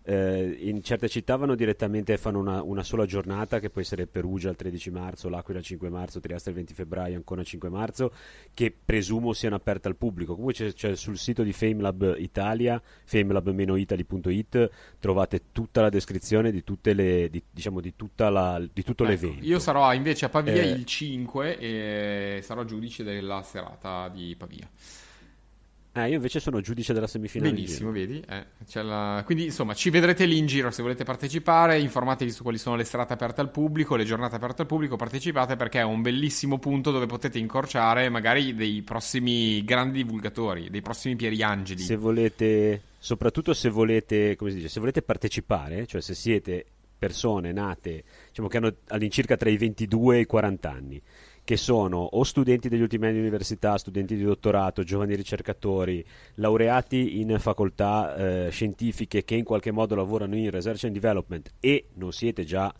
Eh, in certe città vanno direttamente, e fanno una, una, sola giornata che può essere Perugia il 13 marzo, L'Aquila il 5 marzo, Trieste il 20 febbraio, Ancona il 5 marzo, che presumo siano aperte al pubblico. Comunque c'è, c'è sul sito di FameLab Italia, famelab-italy.it, trovate tutta la descrizione di, le, di, diciamo, di, la, di tutto ecco, l'evento. Io sarò invece a Pavia eh, il 5 e sarò giudice della serata di Pavia. Eh, io invece sono giudice della semifinale. Benissimo, vedi. Eh, la... Quindi, insomma, ci vedrete lì in giro se volete partecipare. Informatevi su quali sono le strade aperte al pubblico, le giornate aperte al pubblico. Partecipate perché è un bellissimo punto dove potete incorciare magari dei prossimi grandi divulgatori, dei prossimi Pieriangeli. Se volete, soprattutto se volete, come si dice, se volete partecipare, cioè se siete persone nate, diciamo che hanno all'incirca tra i 22 e i 40 anni che sono o studenti degli ultimi anni di università, studenti di dottorato, giovani ricercatori, laureati in facoltà eh, scientifiche che in qualche modo lavorano in research and development e non siete già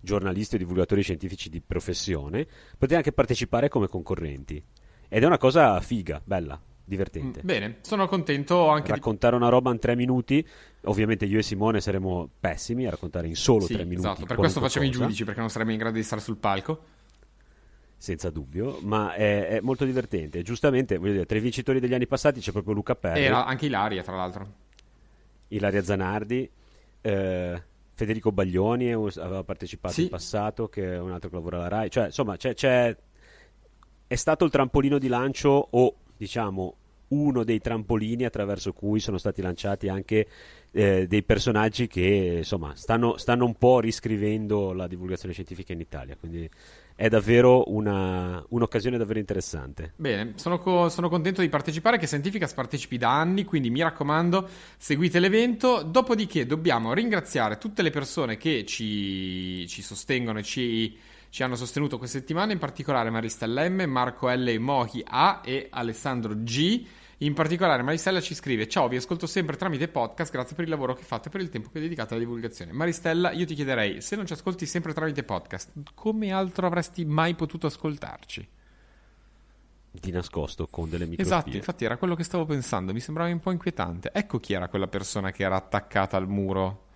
giornalisti o divulgatori scientifici di professione, potete anche partecipare come concorrenti. Ed è una cosa figa, bella divertente. Mm, bene, sono contento anche raccontare di... una roba in tre minuti. Ovviamente io e Simone saremo pessimi a raccontare in solo sì, tre minuti. Esatto, per questo facciamo cosa. i giudici perché non saremmo in grado di stare sul palco senza dubbio, ma è, è molto divertente. Giustamente, voglio dire, tra i vincitori degli anni passati c'è proprio Luca Perri. E anche Ilaria, tra l'altro. Ilaria Zanardi. Eh, Federico Baglioni eh, aveva partecipato sì. in passato, che è un altro che lavora alla RAI. Cioè, insomma, c'è, c'è... è stato il trampolino di lancio o, diciamo, uno dei trampolini attraverso cui sono stati lanciati anche eh, dei personaggi che, insomma, stanno, stanno, un po' riscrivendo la divulgazione scientifica in Italia. Quindi è davvero una, un'occasione davvero interessante. Bene, sono, co- sono, contento di partecipare, che Scientificas partecipi da anni, quindi mi raccomando, seguite l'evento. Dopodiché dobbiamo ringraziare tutte le persone che ci, ci sostengono e ci, ci, hanno sostenuto questa settimana, in particolare Maristella M, Marco L, Mochi A e Alessandro G in particolare, Maristella ci scrive: Ciao, vi ascolto sempre tramite podcast. Grazie per il lavoro che fate e per il tempo che dedicate alla divulgazione. Maristella, io ti chiederei: se non ci ascolti sempre tramite podcast, come altro avresti mai potuto ascoltarci? Di nascosto con delle microfie. Esatto, infatti era quello che stavo pensando. Mi sembrava un po' inquietante. Ecco chi era quella persona che era attaccata al muro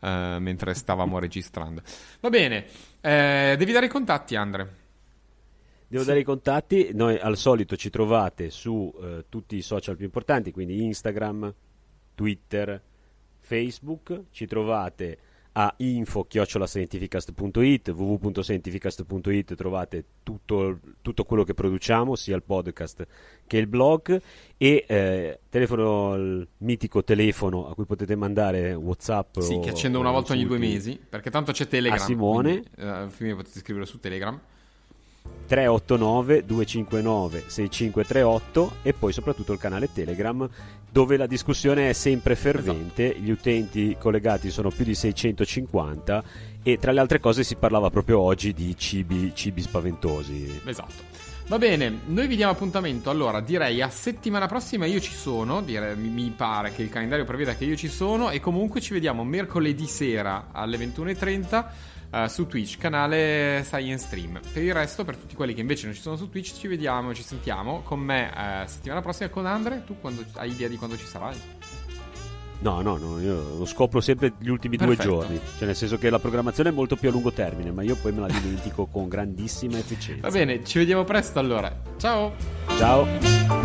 uh, mentre stavamo registrando. Va bene, eh, devi dare i contatti, Andre. Devo sì. dare i contatti, noi al solito ci trovate su eh, tutti i social più importanti, quindi Instagram, Twitter, Facebook, ci trovate a info-scientificast.it, www.scientificast.it trovate tutto, tutto, quello che produciamo, sia il podcast che il blog e eh, telefono, il mitico telefono a cui potete mandare Whatsapp. Sì, o, che accendo una volta ogni due mesi, perché tanto c'è Telegram. A Simone. Quindi, eh, potete scrivere su Telegram. 389 259 6538 e poi soprattutto il canale Telegram dove la discussione è sempre fervente, esatto. gli utenti collegati sono più di 650 e tra le altre cose si parlava proprio oggi di cibi, cibi spaventosi. Esatto. Va bene, noi vi diamo appuntamento. Allora, direi a settimana prossima io ci sono, dire, mi pare che il calendario preveda che io ci sono e comunque ci vediamo mercoledì sera alle 21.30 eh, su Twitch, canale Science Stream. Per il resto, per tutti quelli che invece non ci sono su Twitch, ci vediamo, ci sentiamo con me uh, settimana prossima con Andre. Tu quando, hai idea di quando ci sarai? No, no, no, io lo scopro sempre gli ultimi Perfetto. due giorni, cioè nel senso che la programmazione è molto più a lungo termine, ma io poi me la dimentico con grandissima efficienza. Va bene, ci vediamo presto allora. Ciao. Ciao.